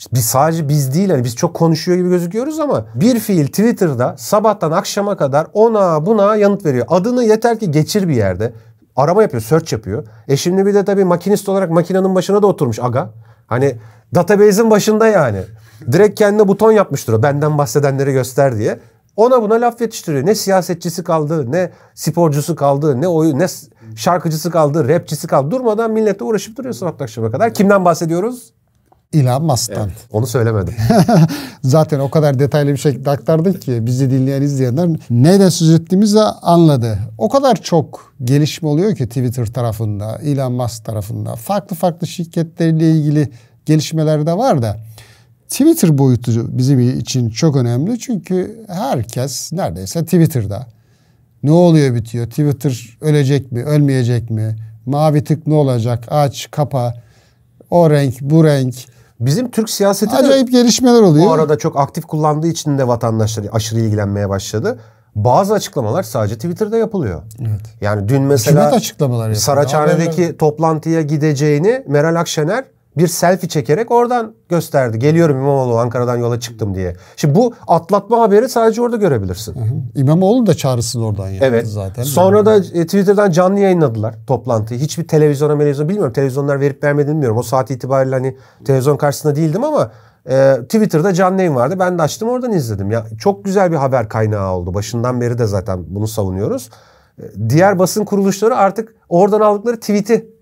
işte biz sadece biz değil hani biz çok konuşuyor gibi gözüküyoruz ama bir fiil Twitter'da sabahtan akşama kadar ona buna yanıt veriyor. Adını yeter ki geçir bir yerde. Arama yapıyor, search yapıyor. E şimdi bir de tabii makinist olarak makinenin başına da oturmuş aga. Hani database'in başında yani. Direkt kendine buton yapmış o benden bahsedenleri göster diye. Ona buna laf yetiştiriyor. Ne siyasetçisi kaldı, ne sporcusu kaldı, ne oyu, ne şarkıcısı kaldı, rapçisi kaldı. Durmadan millete uğraşıp duruyor sabah akşama kadar. Kimden bahsediyoruz? Elon Musk'tan. Evet, onu söylemedim. Zaten o kadar detaylı bir şekilde aktardık ki bizi dinleyen izleyenler neden söz ettiğimizi anladı. O kadar çok gelişme oluyor ki Twitter tarafında, Elon Musk tarafında. Farklı farklı şirketlerle ilgili gelişmeler de var da. Twitter boyutu bizim için çok önemli. Çünkü herkes neredeyse Twitter'da. Ne oluyor bitiyor? Twitter ölecek mi, ölmeyecek mi? Mavi tık ne olacak? Aç, kapa. O renk, bu renk. Bizim Türk siyaseti Acayip de gelişmeler oluyor. Bu arada çok aktif kullandığı için de vatandaşlar aşırı ilgilenmeye başladı. Bazı açıklamalar sadece Twitter'da yapılıyor. Evet. Yani dün mesela Hükümet açıklamalar Saraçhane'deki toplantıya gideceğini Meral Akşener bir selfie çekerek oradan gösterdi. Geliyorum İmamoğlu Ankara'dan yola çıktım diye. Şimdi bu atlatma haberi sadece orada görebilirsin. Hı hı. İmamoğlu da çağrısını oradan yaptı evet. zaten. Sonra da e, Twitter'dan canlı yayınladılar toplantıyı. Hiçbir televizyona televizyon bilmiyorum. Televizyonlar verip vermediğini bilmiyorum. O saat itibariyle hani televizyon karşısında değildim ama e, Twitter'da canlı yayın vardı. Ben de açtım oradan izledim. Ya çok güzel bir haber kaynağı oldu. Başından beri de zaten bunu savunuyoruz. E, diğer basın kuruluşları artık oradan aldıkları tweet'i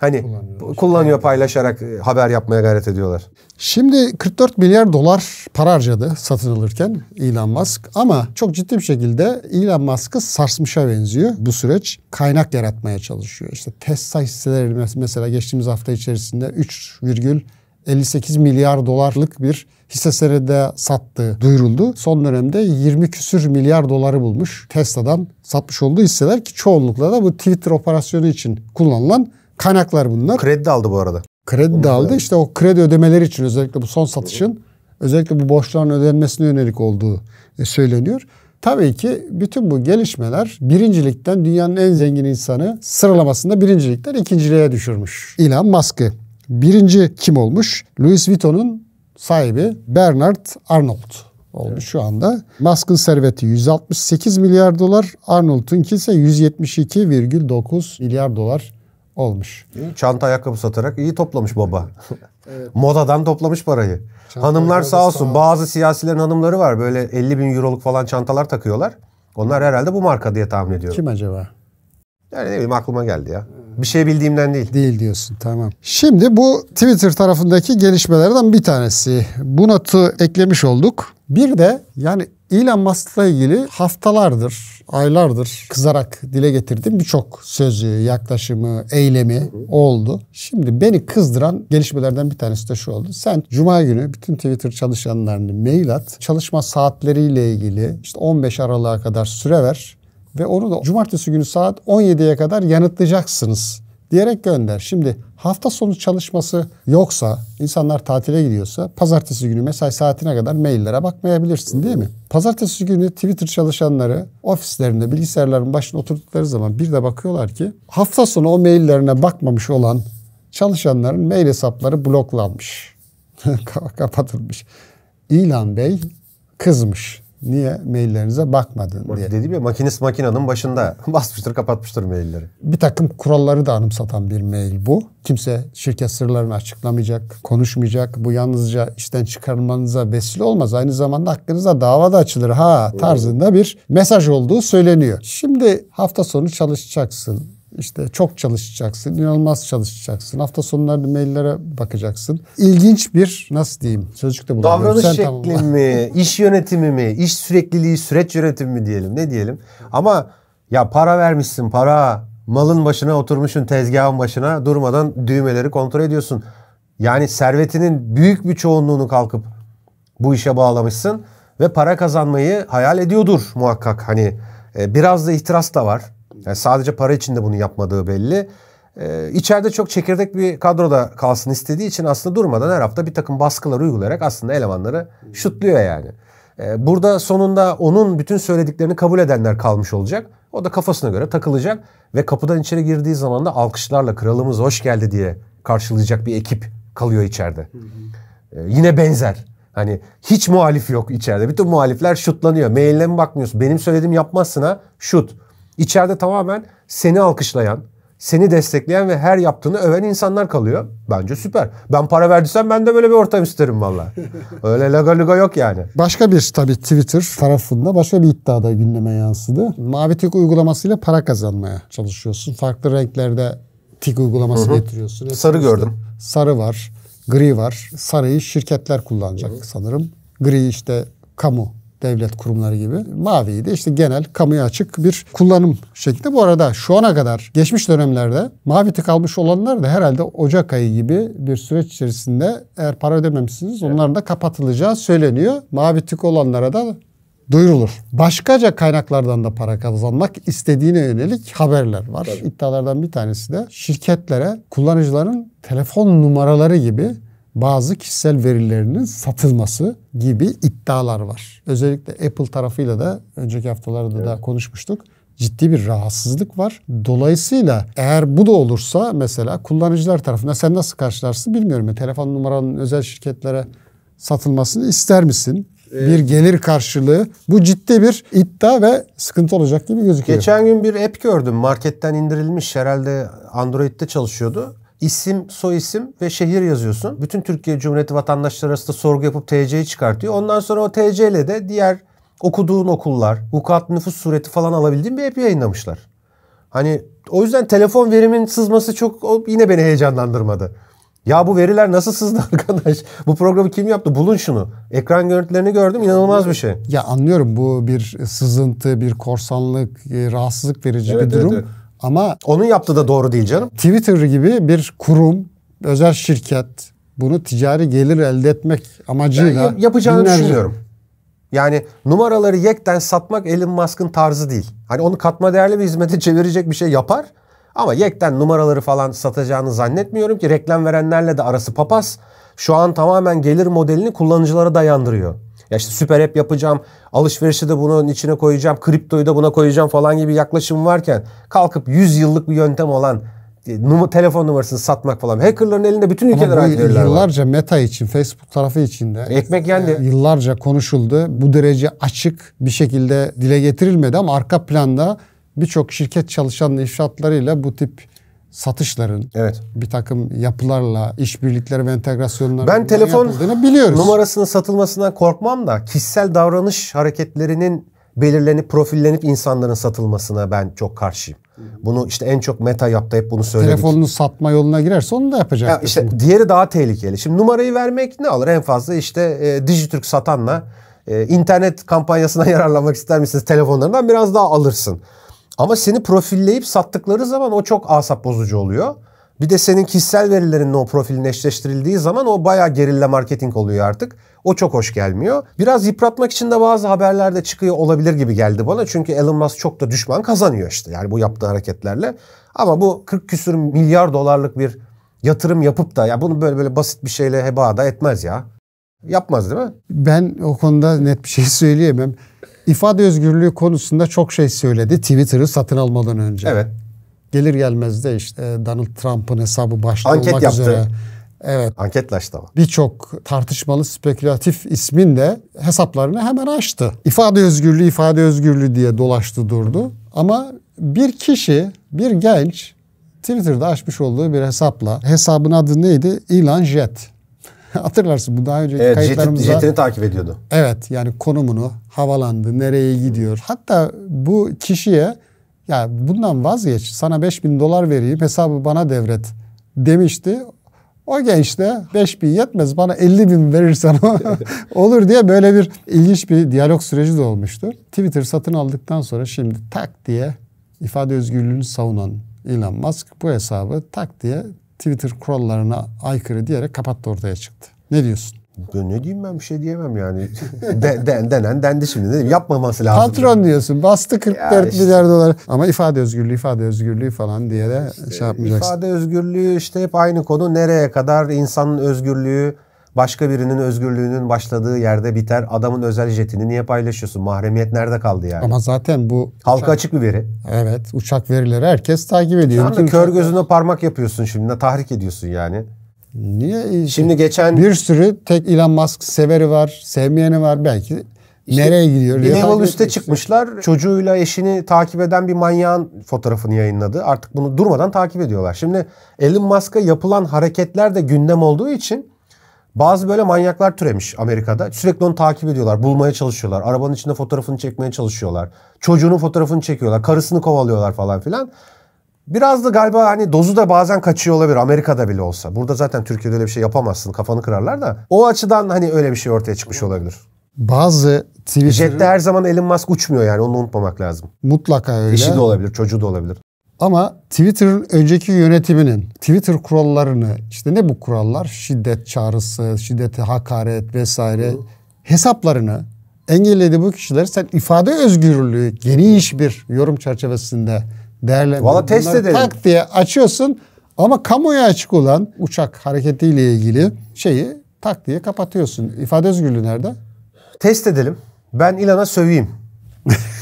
Hani kullanıyor, kullanıyor paylaşarak e, haber yapmaya gayret ediyorlar. Şimdi 44 milyar dolar para harcadı satın alırken Elon Musk ama çok ciddi bir şekilde Elon Musk'ı sarsmışa benziyor bu süreç. Kaynak yaratmaya çalışıyor. İşte Tesla hisseleri mesela geçtiğimiz hafta içerisinde 3,58 milyar dolarlık bir hisse senedi sattığı duyuruldu. Son dönemde 20 küsür milyar doları bulmuş. Tesla'dan satmış olduğu hisseler ki çoğunlukla da bu Twitter operasyonu için kullanılan Kaynaklar bunlar. Kredi de aldı bu arada. Kredi de aldı. İşte o kredi ödemeleri için özellikle bu son satışın özellikle bu borçların ödenmesine yönelik olduğu e, söyleniyor. Tabii ki bütün bu gelişmeler birincilikten dünyanın en zengin insanı sıralamasında birincilikten ikinciliğe düşürmüş. Elon Musk'ı. Birinci kim olmuş? Louis Vuitton'un sahibi Bernard Arnold olmuş evet. şu anda. Musk'ın serveti 168 milyar dolar, Arnold'un ise 172,9 milyar dolar olmuş. çanta ayakkabı satarak iyi toplamış baba. evet. Modadan toplamış parayı. Çanta Hanımlar sağ olsun sağ... bazı siyasilerin hanımları var böyle 50 bin euroluk falan çantalar takıyorlar. Onlar herhalde bu marka diye tahmin ediyorum. Kim acaba? Yani ne bileyim aklıma geldi ya. Bir şey bildiğimden değil. Değil diyorsun tamam. Şimdi bu Twitter tarafındaki gelişmelerden bir tanesi. Bu notu eklemiş olduk. Bir de yani Elon Musk'la ilgili haftalardır, aylardır kızarak dile getirdiğim birçok sözü, yaklaşımı, eylemi oldu. Şimdi beni kızdıran gelişmelerden bir tanesi de şu oldu. Sen cuma günü bütün Twitter çalışanlarını mail at. Çalışma saatleriyle ilgili işte 15 Aralık'a kadar süre ver ve onu da cumartesi günü saat 17'ye kadar yanıtlayacaksınız diyerek gönder. Şimdi hafta sonu çalışması yoksa, insanlar tatile gidiyorsa pazartesi günü mesai saatine kadar maillere bakmayabilirsin değil mi? Pazartesi günü Twitter çalışanları ofislerinde bilgisayarların başına oturdukları zaman bir de bakıyorlar ki hafta sonu o maillerine bakmamış olan çalışanların mail hesapları bloklanmış. Kapatılmış. İlan Bey kızmış. Niye? Maillerinize bakmadın diye. dedi ya makinist makinanın başında. Basmıştır kapatmıştır mailleri. Bir takım kuralları da anımsatan bir mail bu. Kimse şirket sırlarını açıklamayacak, konuşmayacak. Bu yalnızca işten çıkarılmanıza vesile olmaz. Aynı zamanda hakkınıza dava da açılır ha tarzında bir mesaj olduğu söyleniyor. Şimdi hafta sonu çalışacaksın işte çok çalışacaksın, inanılmaz çalışacaksın. Hafta sonları maillere bakacaksın. İlginç bir nasıl diyeyim sözcük de bulamıyorum. Davranış Sen şekli tamam. mi, iş yönetimi mi, iş sürekliliği, süreç yönetimi mi diyelim ne diyelim. Ama ya para vermişsin para, malın başına oturmuşsun tezgahın başına durmadan düğmeleri kontrol ediyorsun. Yani servetinin büyük bir çoğunluğunu kalkıp bu işe bağlamışsın ve para kazanmayı hayal ediyordur muhakkak. Hani e, biraz da ihtiras da var. Yani sadece para için de bunu yapmadığı belli. Ee, içeride çok çekirdek bir kadroda kalsın istediği için aslında durmadan her hafta bir takım baskılar uygulayarak aslında elemanları şutluyor yani. Ee, burada sonunda onun bütün söylediklerini kabul edenler kalmış olacak. O da kafasına göre takılacak ve kapıdan içeri girdiği zaman da alkışlarla kralımız hoş geldi diye karşılayacak bir ekip kalıyor içeride. Ee, yine benzer. Hani hiç muhalif yok içeride. Bütün muhalifler şutlanıyor. Mailine mi bakmıyorsun? Benim söylediğim yapmazsın ha. Şut. İçeride tamamen seni alkışlayan, seni destekleyen ve her yaptığını öven insanlar kalıyor. Bence süper. Ben para verdiysem ben de böyle bir ortam isterim valla. Öyle laga luga yok yani. Başka bir tabii Twitter tarafında başka bir iddia da gündeme yansıdı. Mavi tik uygulamasıyla para kazanmaya çalışıyorsun. Farklı renklerde tik uygulaması Hı-hı. getiriyorsun. Esnafı Sarı gördüm. Sarı var, gri var. Sarıyı şirketler kullanacak Hı-hı. sanırım. Gri işte kamu devlet kurumları gibi. Maviyi de işte genel kamuya açık bir kullanım şeklinde. Bu arada şu ana kadar geçmiş dönemlerde mavi tık almış olanlar da herhalde Ocak ayı gibi bir süreç içerisinde eğer para ödememişsiniz evet. onların da kapatılacağı söyleniyor. Mavi tık olanlara da duyurulur. Başkaca kaynaklardan da para kazanmak istediğine yönelik haberler var. Tabii. İddialardan bir tanesi de şirketlere kullanıcıların telefon numaraları gibi bazı kişisel verilerinin satılması gibi iddialar var. Özellikle Apple tarafıyla da önceki haftalarda evet. da konuşmuştuk ciddi bir rahatsızlık var. Dolayısıyla eğer bu da olursa mesela kullanıcılar tarafından sen nasıl karşılarsın bilmiyorum. Yani telefon numaranın özel şirketlere satılmasını ister misin? Ee, bir gelir karşılığı. Bu ciddi bir iddia ve sıkıntı olacak gibi gözüküyor. Geçen gün bir app gördüm. Marketten indirilmiş. Herhalde Android'de çalışıyordu isim, soyisim ve şehir yazıyorsun. Bütün Türkiye Cumhuriyeti vatandaşları arasında sorgu yapıp TC'yi çıkartıyor. Ondan sonra o TC ile de diğer okuduğun okullar, vukuat nüfus sureti falan alabildiğin bir app yayınlamışlar. Hani o yüzden telefon verimin sızması çok o yine beni heyecanlandırmadı. Ya bu veriler nasıl sızdı arkadaş? Bu programı kim yaptı? Bulun şunu. Ekran görüntülerini gördüm. İnanılmaz bir şey. Ya anlıyorum bu bir sızıntı, bir korsanlık, e, rahatsızlık verici evet, bir durum. Evet, evet. Ama onun yaptığı da doğru değil canım. Twitter gibi bir kurum, özel şirket bunu ticari gelir elde etmek amacıyla ben yapacağını binlerce... düşünüyorum. Yani numaraları yekten satmak Elon Musk'ın tarzı değil. Hani onu katma değerli bir hizmete çevirecek bir şey yapar. Ama yekten numaraları falan satacağını zannetmiyorum ki reklam verenlerle de arası papaz. Şu an tamamen gelir modelini kullanıcılara dayandırıyor. Ya işte süper app yapacağım, alışverişi de bunun içine koyacağım, kriptoyu da buna koyacağım falan gibi yaklaşım varken kalkıp 100 yıllık bir yöntem olan e, num telefon numarasını satmak falan. Hackerların elinde bütün ülkeler aynı Yıllarca Meta için, Facebook tarafı için de e, ekmek yendi. E, yıllarca konuşuldu. Bu derece açık bir şekilde dile getirilmedi ama arka planda birçok şirket çalışan ifşaatlarıyla bu tip satışların evet. bir takım yapılarla işbirlikleri ve entegrasyonlarla ben telefon biliyoruz. numarasının satılmasından korkmam da kişisel davranış hareketlerinin belirlenip profillenip insanların satılmasına ben çok karşıyım. Bunu işte en çok meta yaptı hep bunu söyledik. Telefonunu satma yoluna girerse onu da yapacak. Ya işte diğeri daha tehlikeli. Şimdi numarayı vermek ne alır? En fazla işte e, Dijitürk satanla e, internet kampanyasından yararlanmak ister misiniz telefonlarından biraz daha alırsın. Ama seni profilleyip sattıkları zaman o çok asap bozucu oluyor. Bir de senin kişisel verilerinle o profilin eşleştirildiği zaman o baya gerilla marketing oluyor artık. O çok hoş gelmiyor. Biraz yıpratmak için de bazı haberlerde çıkıyor olabilir gibi geldi bana. Çünkü Elon Musk çok da düşman kazanıyor işte yani bu yaptığı hareketlerle. Ama bu 40 küsür milyar dolarlık bir yatırım yapıp da ya bunu böyle böyle basit bir şeyle heba da etmez ya. Yapmaz değil mi? Ben o konuda net bir şey söyleyemem ifade özgürlüğü konusunda çok şey söyledi Twitter'ı satın almadan önce. Evet. Gelir gelmez de işte Donald Trump'ın hesabı başta Anket olmak yaptı. üzere. Evet. Anketlaştı ama. Birçok tartışmalı spekülatif ismin de hesaplarını hemen açtı. İfade özgürlüğü, ifade özgürlüğü diye dolaştı durdu. Ama bir kişi, bir genç Twitter'da açmış olduğu bir hesapla hesabın adı neydi? Elon Jet. Hatırlarsın bu daha önce evet, kayıtlarımızda. Jet, jetini takip ediyordu. Evet yani konumunu, havalandı, nereye gidiyor. Hatta bu kişiye ya bundan vazgeç sana 5000 dolar vereyim hesabı bana devret demişti. O genç de 5 bin yetmez bana 50 bin verirsen olur diye böyle bir ilginç bir diyalog süreci de olmuştu. Twitter satın aldıktan sonra şimdi tak diye ifade özgürlüğünü savunan Elon Musk bu hesabı tak diye Twitter kurallarına aykırı diyerek kapattı ortaya çıktı. Ne diyorsun? Ya ne diyeyim ben bir şey diyemem yani. de, de, denen dendi şimdi. Ne diyeyim? Yapmaması lazım. Patron diyorsun. Bastı 44 işte. milyar dolar. Ama ifade özgürlüğü, ifade özgürlüğü falan diye de işte, şey yapmayacaksın. İfade özgürlüğü işte hep aynı konu. Nereye kadar insanın özgürlüğü Başka birinin özgürlüğünün başladığı yerde biter. Adamın özel jetini niye paylaşıyorsun? Mahremiyet nerede kaldı yani? Ama zaten bu... Halka uçak, açık bir veri. Evet. Uçak verileri herkes takip ediyor. Sen kör uçaklar... gözüne parmak yapıyorsun şimdi. Tahrik ediyorsun yani. Niye? E, şimdi geçen... Bir sürü tek Elon Musk severi var, sevmeyeni var belki. İşte Nereye gidiyor? Bir level üste çıkmışlar. İşte. Çocuğuyla eşini takip eden bir manyağın fotoğrafını yayınladı. Artık bunu durmadan takip ediyorlar. Şimdi Elon Musk'a yapılan hareketler de gündem olduğu için bazı böyle manyaklar türemiş Amerika'da. Sürekli onu takip ediyorlar, bulmaya çalışıyorlar. Arabanın içinde fotoğrafını çekmeye çalışıyorlar. Çocuğunun fotoğrafını çekiyorlar, karısını kovalıyorlar falan filan. Biraz da galiba hani dozu da bazen kaçıyor olabilir Amerika'da bile olsa. Burada zaten Türkiye'de öyle bir şey yapamazsın kafanı kırarlar da. O açıdan hani öyle bir şey ortaya çıkmış olabilir. Bazı Twitter'ı... Jette her zaman Elon Musk uçmuyor yani onu unutmamak lazım. Mutlaka öyle. Eşi de olabilir, çocuğu da olabilir. Ama Twitter'ın önceki yönetiminin Twitter kurallarını işte ne bu kurallar? Şiddet çağrısı, şiddete hakaret vesaire hesaplarını engelledi bu kişileri sen ifade özgürlüğü geniş bir yorum çerçevesinde değerlendir. test edelim. Tak diye açıyorsun ama kamuya açık olan uçak hareketiyle ilgili şeyi tak diye kapatıyorsun. İfade özgürlüğü nerede? Test edelim. Ben İlan'a söveyim.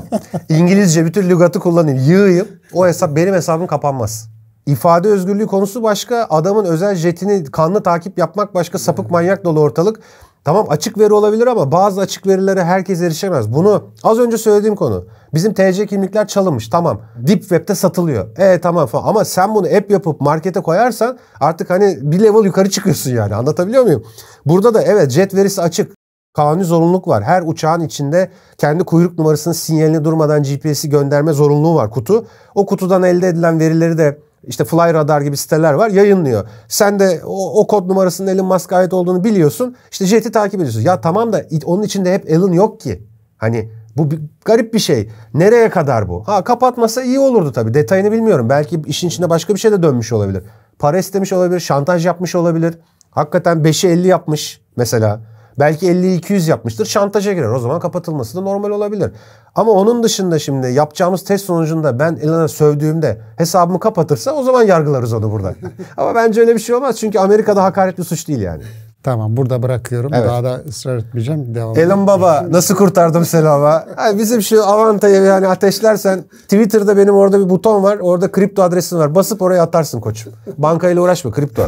İngilizce bütün lügatı kullanayım. Yığayım. O hesap benim hesabım kapanmaz. İfade özgürlüğü konusu başka. Adamın özel jetini kanlı takip yapmak başka. Sapık manyak dolu ortalık. Tamam açık veri olabilir ama bazı açık verilere herkes erişemez. Bunu az önce söylediğim konu. Bizim TC kimlikler çalınmış tamam. Deep Web'te satılıyor. E tamam falan. Ama sen bunu app yapıp markete koyarsan artık hani bir level yukarı çıkıyorsun yani. Anlatabiliyor muyum? Burada da evet jet verisi açık. Kanuni zorunluluk var. Her uçağın içinde kendi kuyruk numarasının sinyalini durmadan GPS'i gönderme zorunluluğu var kutu. O kutudan elde edilen verileri de işte Fly Radar gibi siteler var yayınlıyor. Sen de o, o kod numarasının Elon Musk'a ait olduğunu biliyorsun. İşte jeti takip ediyorsun. Ya tamam da onun içinde hep Elon yok ki. Hani bu bir, garip bir şey. Nereye kadar bu? Ha kapatmasa iyi olurdu tabii. Detayını bilmiyorum. Belki işin içinde başka bir şey de dönmüş olabilir. Para istemiş olabilir, şantaj yapmış olabilir. Hakikaten 5'e 50 yapmış mesela. Belki 50-200 yapmıştır. Şantaja girer. O zaman kapatılması da normal olabilir. Ama onun dışında şimdi yapacağımız test sonucunda ben Elon'a sövdüğümde hesabımı kapatırsa o zaman yargılarız onu burada. Ama bence öyle bir şey olmaz. Çünkü Amerika'da hakaret bir suç değil yani. Tamam burada bırakıyorum. Evet. Daha da ısrar etmeyeceğim. Devam Elon Baba nasıl kurtardım Selam'a? Yani bizim şu Avanta'yı yani ateşlersen Twitter'da benim orada bir buton var. Orada kripto adresin var. Basıp oraya atarsın koçum. Bankayla uğraşma kripto.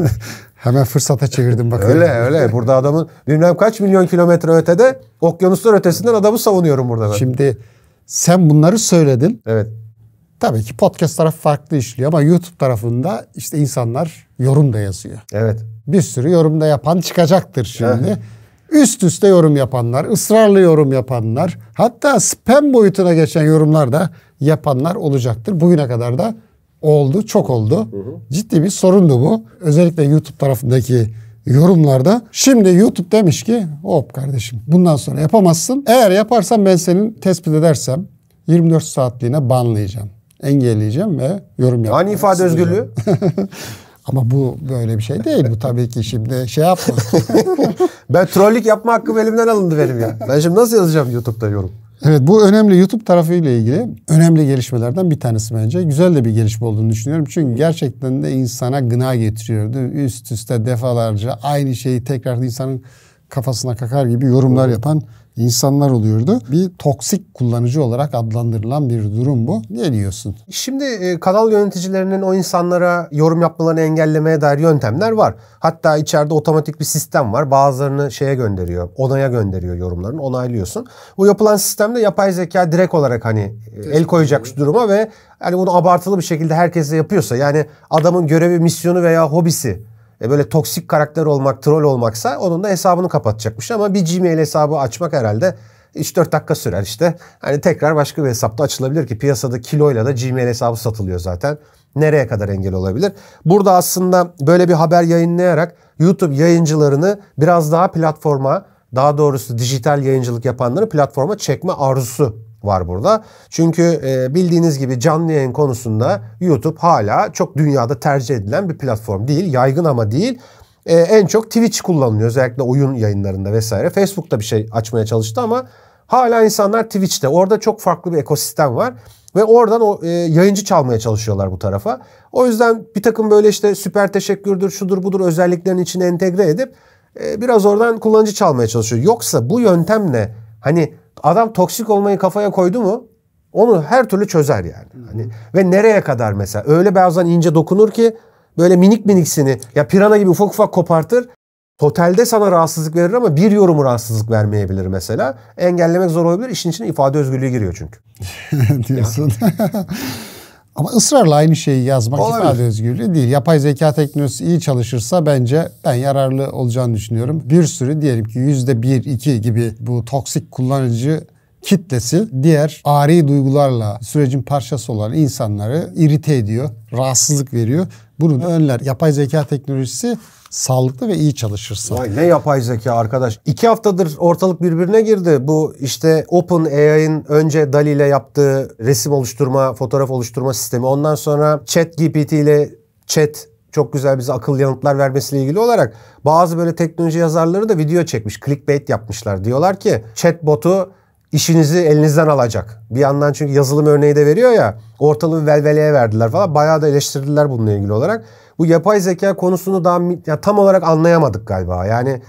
Hemen fırsata çevirdim bakın. öyle öyle. Burada adamın bilmem kaç milyon kilometre ötede okyanuslar ötesinden adamı savunuyorum burada ben. Şimdi sen bunları söyledin. Evet. Tabii ki podcast tarafı farklı işliyor ama YouTube tarafında işte insanlar yorum da yazıyor. Evet. Bir sürü yorum da yapan çıkacaktır şimdi. Üst üste yorum yapanlar, ısrarlı yorum yapanlar, hatta spam boyutuna geçen yorumlar da yapanlar olacaktır. Bugüne kadar da oldu, çok oldu. Ciddi bir sorundu bu. Özellikle YouTube tarafındaki yorumlarda. Şimdi YouTube demiş ki hop kardeşim bundan sonra yapamazsın. Eğer yaparsan ben senin tespit edersem 24 saatliğine banlayacağım. Engelleyeceğim ve yorum yapacağım. Hani ifade özgürlüğü? Ama bu böyle bir şey değil. Bu tabii ki şimdi şey yapma. ben trollük yapma hakkım elimden alındı benim ya. Ben şimdi nasıl yazacağım YouTube'da yorum? Evet bu önemli YouTube tarafıyla ilgili önemli gelişmelerden bir tanesi bence. Güzel de bir gelişme olduğunu düşünüyorum. Çünkü gerçekten de insana gına getiriyordu. Üst üste defalarca aynı şeyi tekrar insanın kafasına kakar gibi yorumlar yapan insanlar oluyordu. Bir toksik kullanıcı olarak adlandırılan bir durum bu. Ne diyorsun? Şimdi e, kanal yöneticilerinin o insanlara yorum yapmalarını engellemeye dair yöntemler var. Hatta içeride otomatik bir sistem var. Bazılarını şeye gönderiyor, onaya gönderiyor yorumlarını, onaylıyorsun. Bu yapılan sistemde yapay zeka direkt olarak hani e, el koyacak şu duruma ve hani bunu abartılı bir şekilde herkese yapıyorsa yani adamın görevi, misyonu veya hobisi e böyle toksik karakter olmak, troll olmaksa onun da hesabını kapatacakmış ama bir Gmail hesabı açmak herhalde 3-4 dakika sürer işte. Hani tekrar başka bir hesapta açılabilir ki piyasada kiloyla da Gmail hesabı satılıyor zaten. Nereye kadar engel olabilir? Burada aslında böyle bir haber yayınlayarak YouTube yayıncılarını biraz daha platforma, daha doğrusu dijital yayıncılık yapanları platforma çekme arzusu var burada. Çünkü e, bildiğiniz gibi canlı yayın konusunda YouTube hala çok dünyada tercih edilen bir platform değil. Yaygın ama değil. E, en çok Twitch kullanılıyor özellikle oyun yayınlarında vesaire. Facebook'ta bir şey açmaya çalıştı ama hala insanlar Twitch'te. Orada çok farklı bir ekosistem var. Ve oradan o e, yayıncı çalmaya çalışıyorlar bu tarafa. O yüzden bir takım böyle işte süper teşekkürdür, şudur budur özelliklerin içine entegre edip e, biraz oradan kullanıcı çalmaya çalışıyor. Yoksa bu yöntemle hani Adam toksik olmayı kafaya koydu mu onu her türlü çözer yani. Hı -hı. Hani ve nereye kadar mesela öyle bazen ince dokunur ki böyle minik miniksini ya pirana gibi ufak ufak kopartır. Totalde sana rahatsızlık verir ama bir yorumu rahatsızlık vermeyebilir mesela. Engellemek zor olabilir. İşin içine ifade özgürlüğü giriyor çünkü. Diyorsun. Ama ısrarla aynı şeyi yazmak Olabilir. ifade özgürlüğü değil. Yapay zeka teknolojisi iyi çalışırsa bence ben yararlı olacağını düşünüyorum. Bir sürü diyelim ki yüzde bir, iki gibi bu toksik kullanıcı kitlesi diğer ari duygularla sürecin parçası olan insanları irite ediyor, rahatsızlık veriyor. Bunu önler. Yapay zeka teknolojisi sağlıklı ve iyi çalışırsa. Vay ne yapay zeka arkadaş. İki haftadır ortalık birbirine girdi. Bu işte OpenAI'ın önce DALI ile yaptığı resim oluşturma, fotoğraf oluşturma sistemi. Ondan sonra Chat GPT ile Chat çok güzel bize akıl yanıtlar vermesiyle ilgili olarak bazı böyle teknoloji yazarları da video çekmiş. Clickbait yapmışlar. Diyorlar ki chatbot'u işinizi elinizden alacak. Bir yandan çünkü yazılım örneği de veriyor ya ortalığı velveleye verdiler falan. Bayağı da eleştirdiler bununla ilgili olarak. Bu yapay zeka konusunu daha ya tam olarak anlayamadık galiba. Yani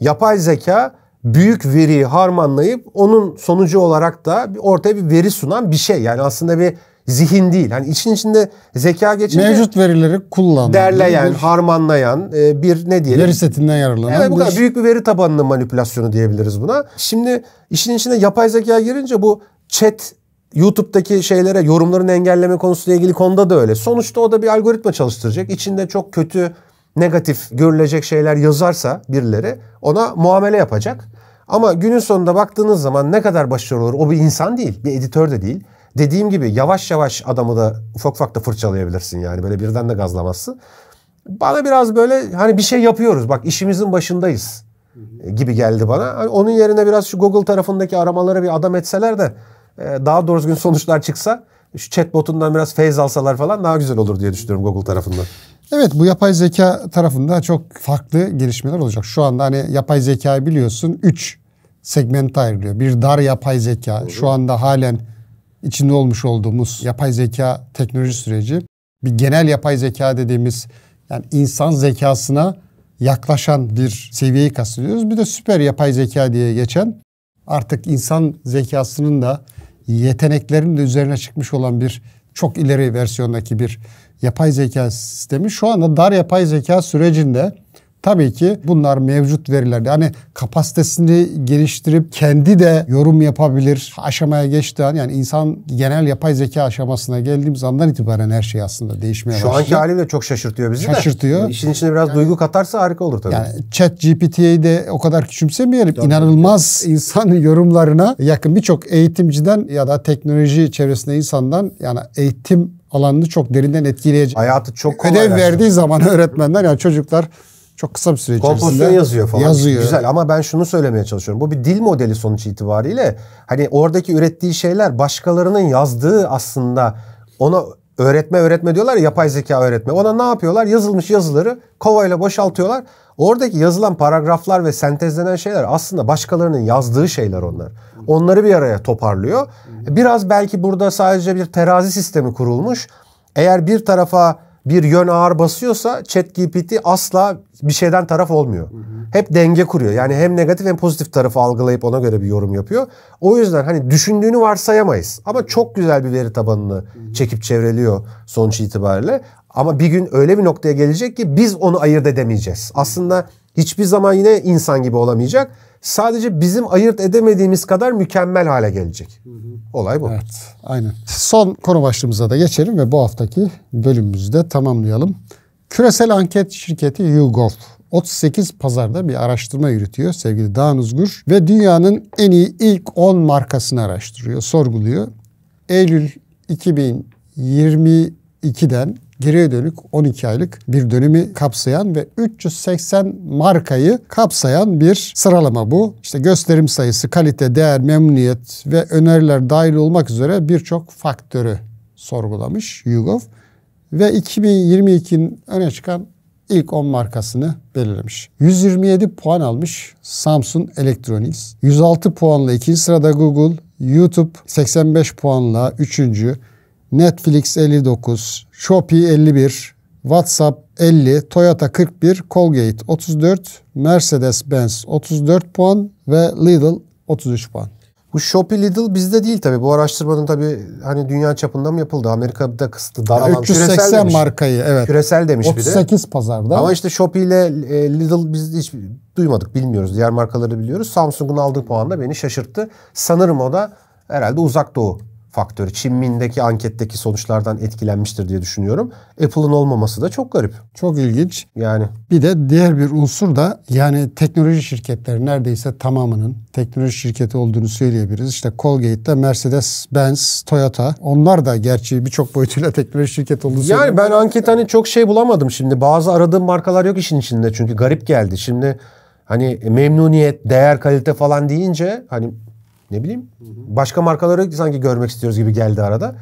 yapay zeka büyük veriyi harmanlayıp onun sonucu olarak da ortaya bir veri sunan bir şey. Yani aslında bir zihin değil. Hani için içinde zeka geçince mevcut verileri kullanan, derleyen, bir, harmanlayan e, bir ne diyelim? Veri setinden yararlanan. Evet bu kadar büyük bir veri tabanının manipülasyonu diyebiliriz buna. Şimdi işin içinde yapay zeka girince bu chat YouTube'daki şeylere yorumların engelleme konusuyla ilgili konuda da öyle. Sonuçta o da bir algoritma çalıştıracak. İçinde çok kötü negatif görülecek şeyler yazarsa birileri ona muamele yapacak. Ama günün sonunda baktığınız zaman ne kadar başarılı olur o bir insan değil, bir editör de değil dediğim gibi yavaş yavaş adamı da ufak ufak da fırçalayabilirsin yani böyle birden de gazlamazsın. Bana biraz böyle hani bir şey yapıyoruz bak işimizin başındayız gibi geldi bana. Hani onun yerine biraz şu Google tarafındaki aramaları bir adam etseler de e, daha doğrusu gün sonuçlar çıksa şu chatbotundan biraz feyz alsalar falan daha güzel olur diye düşünüyorum Google tarafından. Evet bu yapay zeka tarafında çok farklı gelişmeler olacak. Şu anda hani yapay zekayı biliyorsun 3 segmente ayrılıyor. Bir dar yapay zeka Doğru. şu anda halen içinde olmuş olduğumuz yapay zeka teknoloji süreci bir genel yapay zeka dediğimiz yani insan zekasına yaklaşan bir seviyeyi kastediyoruz. Bir de süper yapay zeka diye geçen artık insan zekasının da yeteneklerin de üzerine çıkmış olan bir çok ileri versiyondaki bir yapay zeka sistemi şu anda dar yapay zeka sürecinde Tabii ki bunlar mevcut verilerde Yani kapasitesini geliştirip kendi de yorum yapabilir aşamaya geçtiği an yani insan genel yapay zeka aşamasına geldiğimiz andan itibaren her şey aslında değişmeye başlıyor. Şu anki haliyle çok şaşırtıyor bizi şaşırtıyor. de. İşin içine biraz yani, duygu katarsa harika olur tabii. Yani chat GPT'yi de o kadar küçümsemeyelim. Tabii. İnanılmaz insan yorumlarına yakın birçok eğitimciden ya da teknoloji çevresinde insandan yani eğitim alanını çok derinden etkileyecek. Hayatı çok kolay. Ödev verdiği zaman öğretmenler yani çocuklar çok kısa bir süre içerisinde. Kompozisyon yazıyor falan. Yazıyor. Güzel ama ben şunu söylemeye çalışıyorum. Bu bir dil modeli sonuç itibariyle. Hani oradaki ürettiği şeyler başkalarının yazdığı aslında ona öğretme öğretme diyorlar ya yapay zeka öğretme. Ona ne yapıyorlar? Yazılmış yazıları kovayla boşaltıyorlar. Oradaki yazılan paragraflar ve sentezlenen şeyler aslında başkalarının yazdığı şeyler onlar. Onları bir araya toparlıyor. Biraz belki burada sadece bir terazi sistemi kurulmuş. Eğer bir tarafa bir yön ağır basıyorsa ChatGPT asla bir şeyden taraf olmuyor. Hı hı. Hep denge kuruyor. Yani hem negatif hem pozitif tarafı algılayıp ona göre bir yorum yapıyor. O yüzden hani düşündüğünü varsayamayız. Ama çok güzel bir veri tabanını hı hı. çekip çevreliyor sonuç itibariyle. Ama bir gün öyle bir noktaya gelecek ki biz onu ayırt edemeyeceğiz. Aslında hiçbir zaman yine insan gibi olamayacak sadece bizim ayırt edemediğimiz kadar mükemmel hale gelecek. Olay bu. Evet, aynen. Son konu başlığımıza da geçelim ve bu haftaki bölümümüzü de tamamlayalım. Küresel anket şirketi YouGov 38 pazarda bir araştırma yürütüyor sevgili Dağın Uzgur ve dünyanın en iyi ilk 10 markasını araştırıyor, sorguluyor. Eylül 2022'den geriye dönük 12 aylık bir dönemi kapsayan ve 380 markayı kapsayan bir sıralama bu. İşte gösterim sayısı, kalite, değer, memnuniyet ve öneriler dahil olmak üzere birçok faktörü sorgulamış YouGov ve 2022'nin öne çıkan ilk 10 markasını belirlemiş. 127 puan almış Samsung Electronics. 106 puanla ikinci sırada Google, YouTube 85 puanla üçüncü. Netflix 59, Shopee 51, WhatsApp 50, Toyota 41, Colgate 34, Mercedes-Benz 34 puan ve Lidl 33 puan. Bu Shopee Lidl bizde değil tabii. Bu araştırmanın tabii hani dünya çapında mı yapıldı? Amerika'da kısıtlı dar 380 küresel demiş. markayı evet. Küresel demiş 38 bir de. 38 pazarda. Ama işte Shopee ile e, Lidl biz hiç duymadık bilmiyoruz. Diğer markaları biliyoruz. Samsung'un aldığı puan da beni şaşırttı. Sanırım o da herhalde uzak doğu faktörü. mindeki anketteki sonuçlardan etkilenmiştir diye düşünüyorum. Apple'ın olmaması da çok garip. Çok ilginç. Yani. Bir de diğer bir unsur da yani teknoloji şirketleri neredeyse tamamının teknoloji şirketi olduğunu söyleyebiliriz. İşte Colgate'de Mercedes, Benz, Toyota. Onlar da gerçi birçok boyutuyla teknoloji şirketi olduğunu Yani ben anket hani çok şey bulamadım şimdi. Bazı aradığım markalar yok işin içinde çünkü garip geldi. Şimdi hani memnuniyet, değer, kalite falan deyince hani ne bileyim. Başka markaları sanki görmek istiyoruz gibi geldi arada.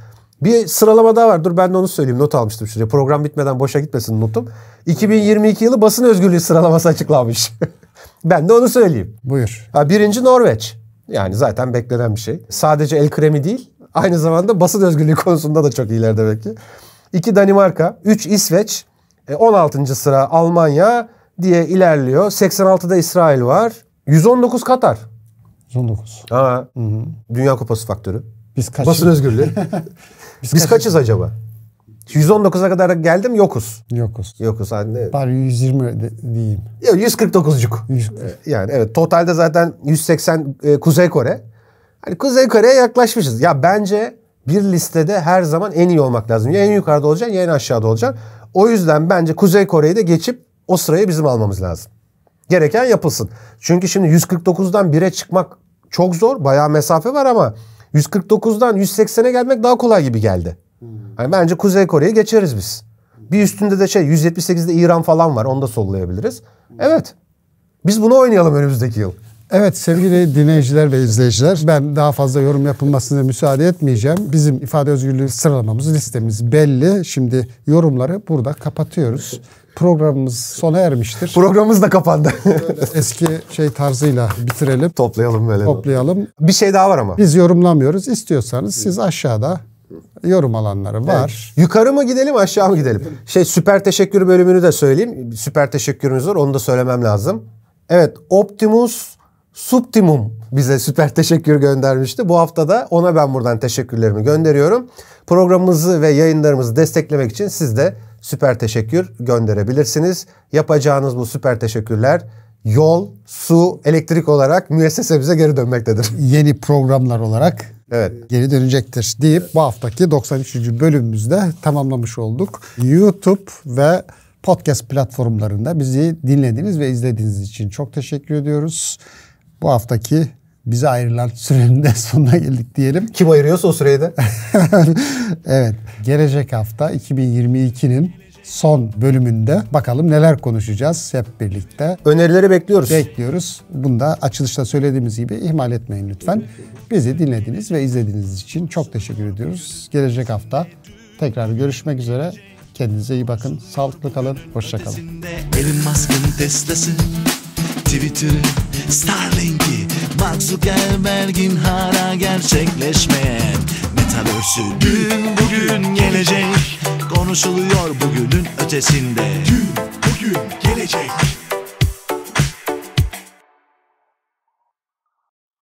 Bir sıralama daha var. Dur ben de onu söyleyeyim. Not almıştım şuraya. Program bitmeden boşa gitmesin notum. 2022 yılı basın özgürlüğü sıralaması açıklanmış. ben de onu söyleyeyim. Buyur. Ha, birinci Norveç. Yani zaten beklenen bir şey. Sadece el kremi değil. Aynı zamanda basın özgürlüğü konusunda da çok iyiler demek ki. 2 Danimarka, 3 İsveç, 16. E, sıra Almanya diye ilerliyor. 86'da İsrail var. 119 Katar. 19. Ha. Hı hı. Dünya Kupası faktörü. Biz kaçız? Basın özgürlüğü. Biz, Biz kaç... kaçız acaba? 119'a kadar geldim yokuz. Yokuz. Yokuz anne. Bari 120 de, diyeyim. Ya 149'cuk. 140. E, yani evet totalde zaten 180 e, Kuzey Kore. Hani Kuzey Kore'ye yaklaşmışız. Ya bence bir listede her zaman en iyi olmak lazım. Ya en yukarıda olacaksın ya en aşağıda olacaksın. O yüzden bence Kuzey Kore'yi de geçip o sırayı bizim almamız lazım. Gereken yapılsın. Çünkü şimdi 149'dan 1'e çıkmak çok zor. Bayağı mesafe var ama 149'dan 180'e gelmek daha kolay gibi geldi. Yani hmm. bence Kuzey Kore'yi geçeriz biz. Bir üstünde de şey 178'de İran falan var. Onu da sollayabiliriz. Hmm. Evet. Biz bunu oynayalım önümüzdeki yıl. Evet sevgili dinleyiciler ve izleyiciler ben daha fazla yorum yapılmasına müsaade etmeyeceğim. Bizim ifade özgürlüğü sıralamamız listemiz belli. Şimdi yorumları burada kapatıyoruz. Programımız sona ermiştir. Programımız da kapandı. Eski şey tarzıyla bitirelim. Toplayalım böyle. Toplayalım. Bir şey daha var ama. Biz yorumlamıyoruz. İstiyorsanız siz aşağıda yorum alanları var. Evet. Yukarı mı gidelim aşağı mı gidelim? Şey süper teşekkür bölümünü de söyleyeyim. Süper teşekkürümüz var onu da söylemem lazım. Evet Optimus Subtimum bize süper teşekkür göndermişti. Bu hafta da ona ben buradan teşekkürlerimi gönderiyorum. Programımızı ve yayınlarımızı desteklemek için siz de süper teşekkür gönderebilirsiniz. Yapacağınız bu süper teşekkürler yol, su, elektrik olarak müessesemize geri dönmektedir. Yeni programlar olarak evet. geri dönecektir deyip bu haftaki 93. bölümümüzde tamamlamış olduk. YouTube ve podcast platformlarında bizi dinlediğiniz ve izlediğiniz için çok teşekkür ediyoruz bu haftaki bize ayrılan sürenin de sonuna geldik diyelim. Kim ayırıyorsa o süreyi de. evet. Gelecek hafta 2022'nin son bölümünde bakalım neler konuşacağız hep birlikte. Önerileri bekliyoruz. Bekliyoruz. Bunu da açılışta söylediğimiz gibi ihmal etmeyin lütfen. Bizi dinlediğiniz ve izlediğiniz için çok teşekkür ediyoruz. Gelecek hafta tekrar görüşmek üzere. Kendinize iyi bakın. Sağlıklı kalın. hoşçakalın. kalın. Elon Musk'ın Tesla'sı Twitter'ı, Starlink'i, Mark Zuckerberg'in hala gerçekleşmeyen örsü Dün, bugün, gelecek Konuşuluyor bugünün ötesinde Dün, bugün, gelecek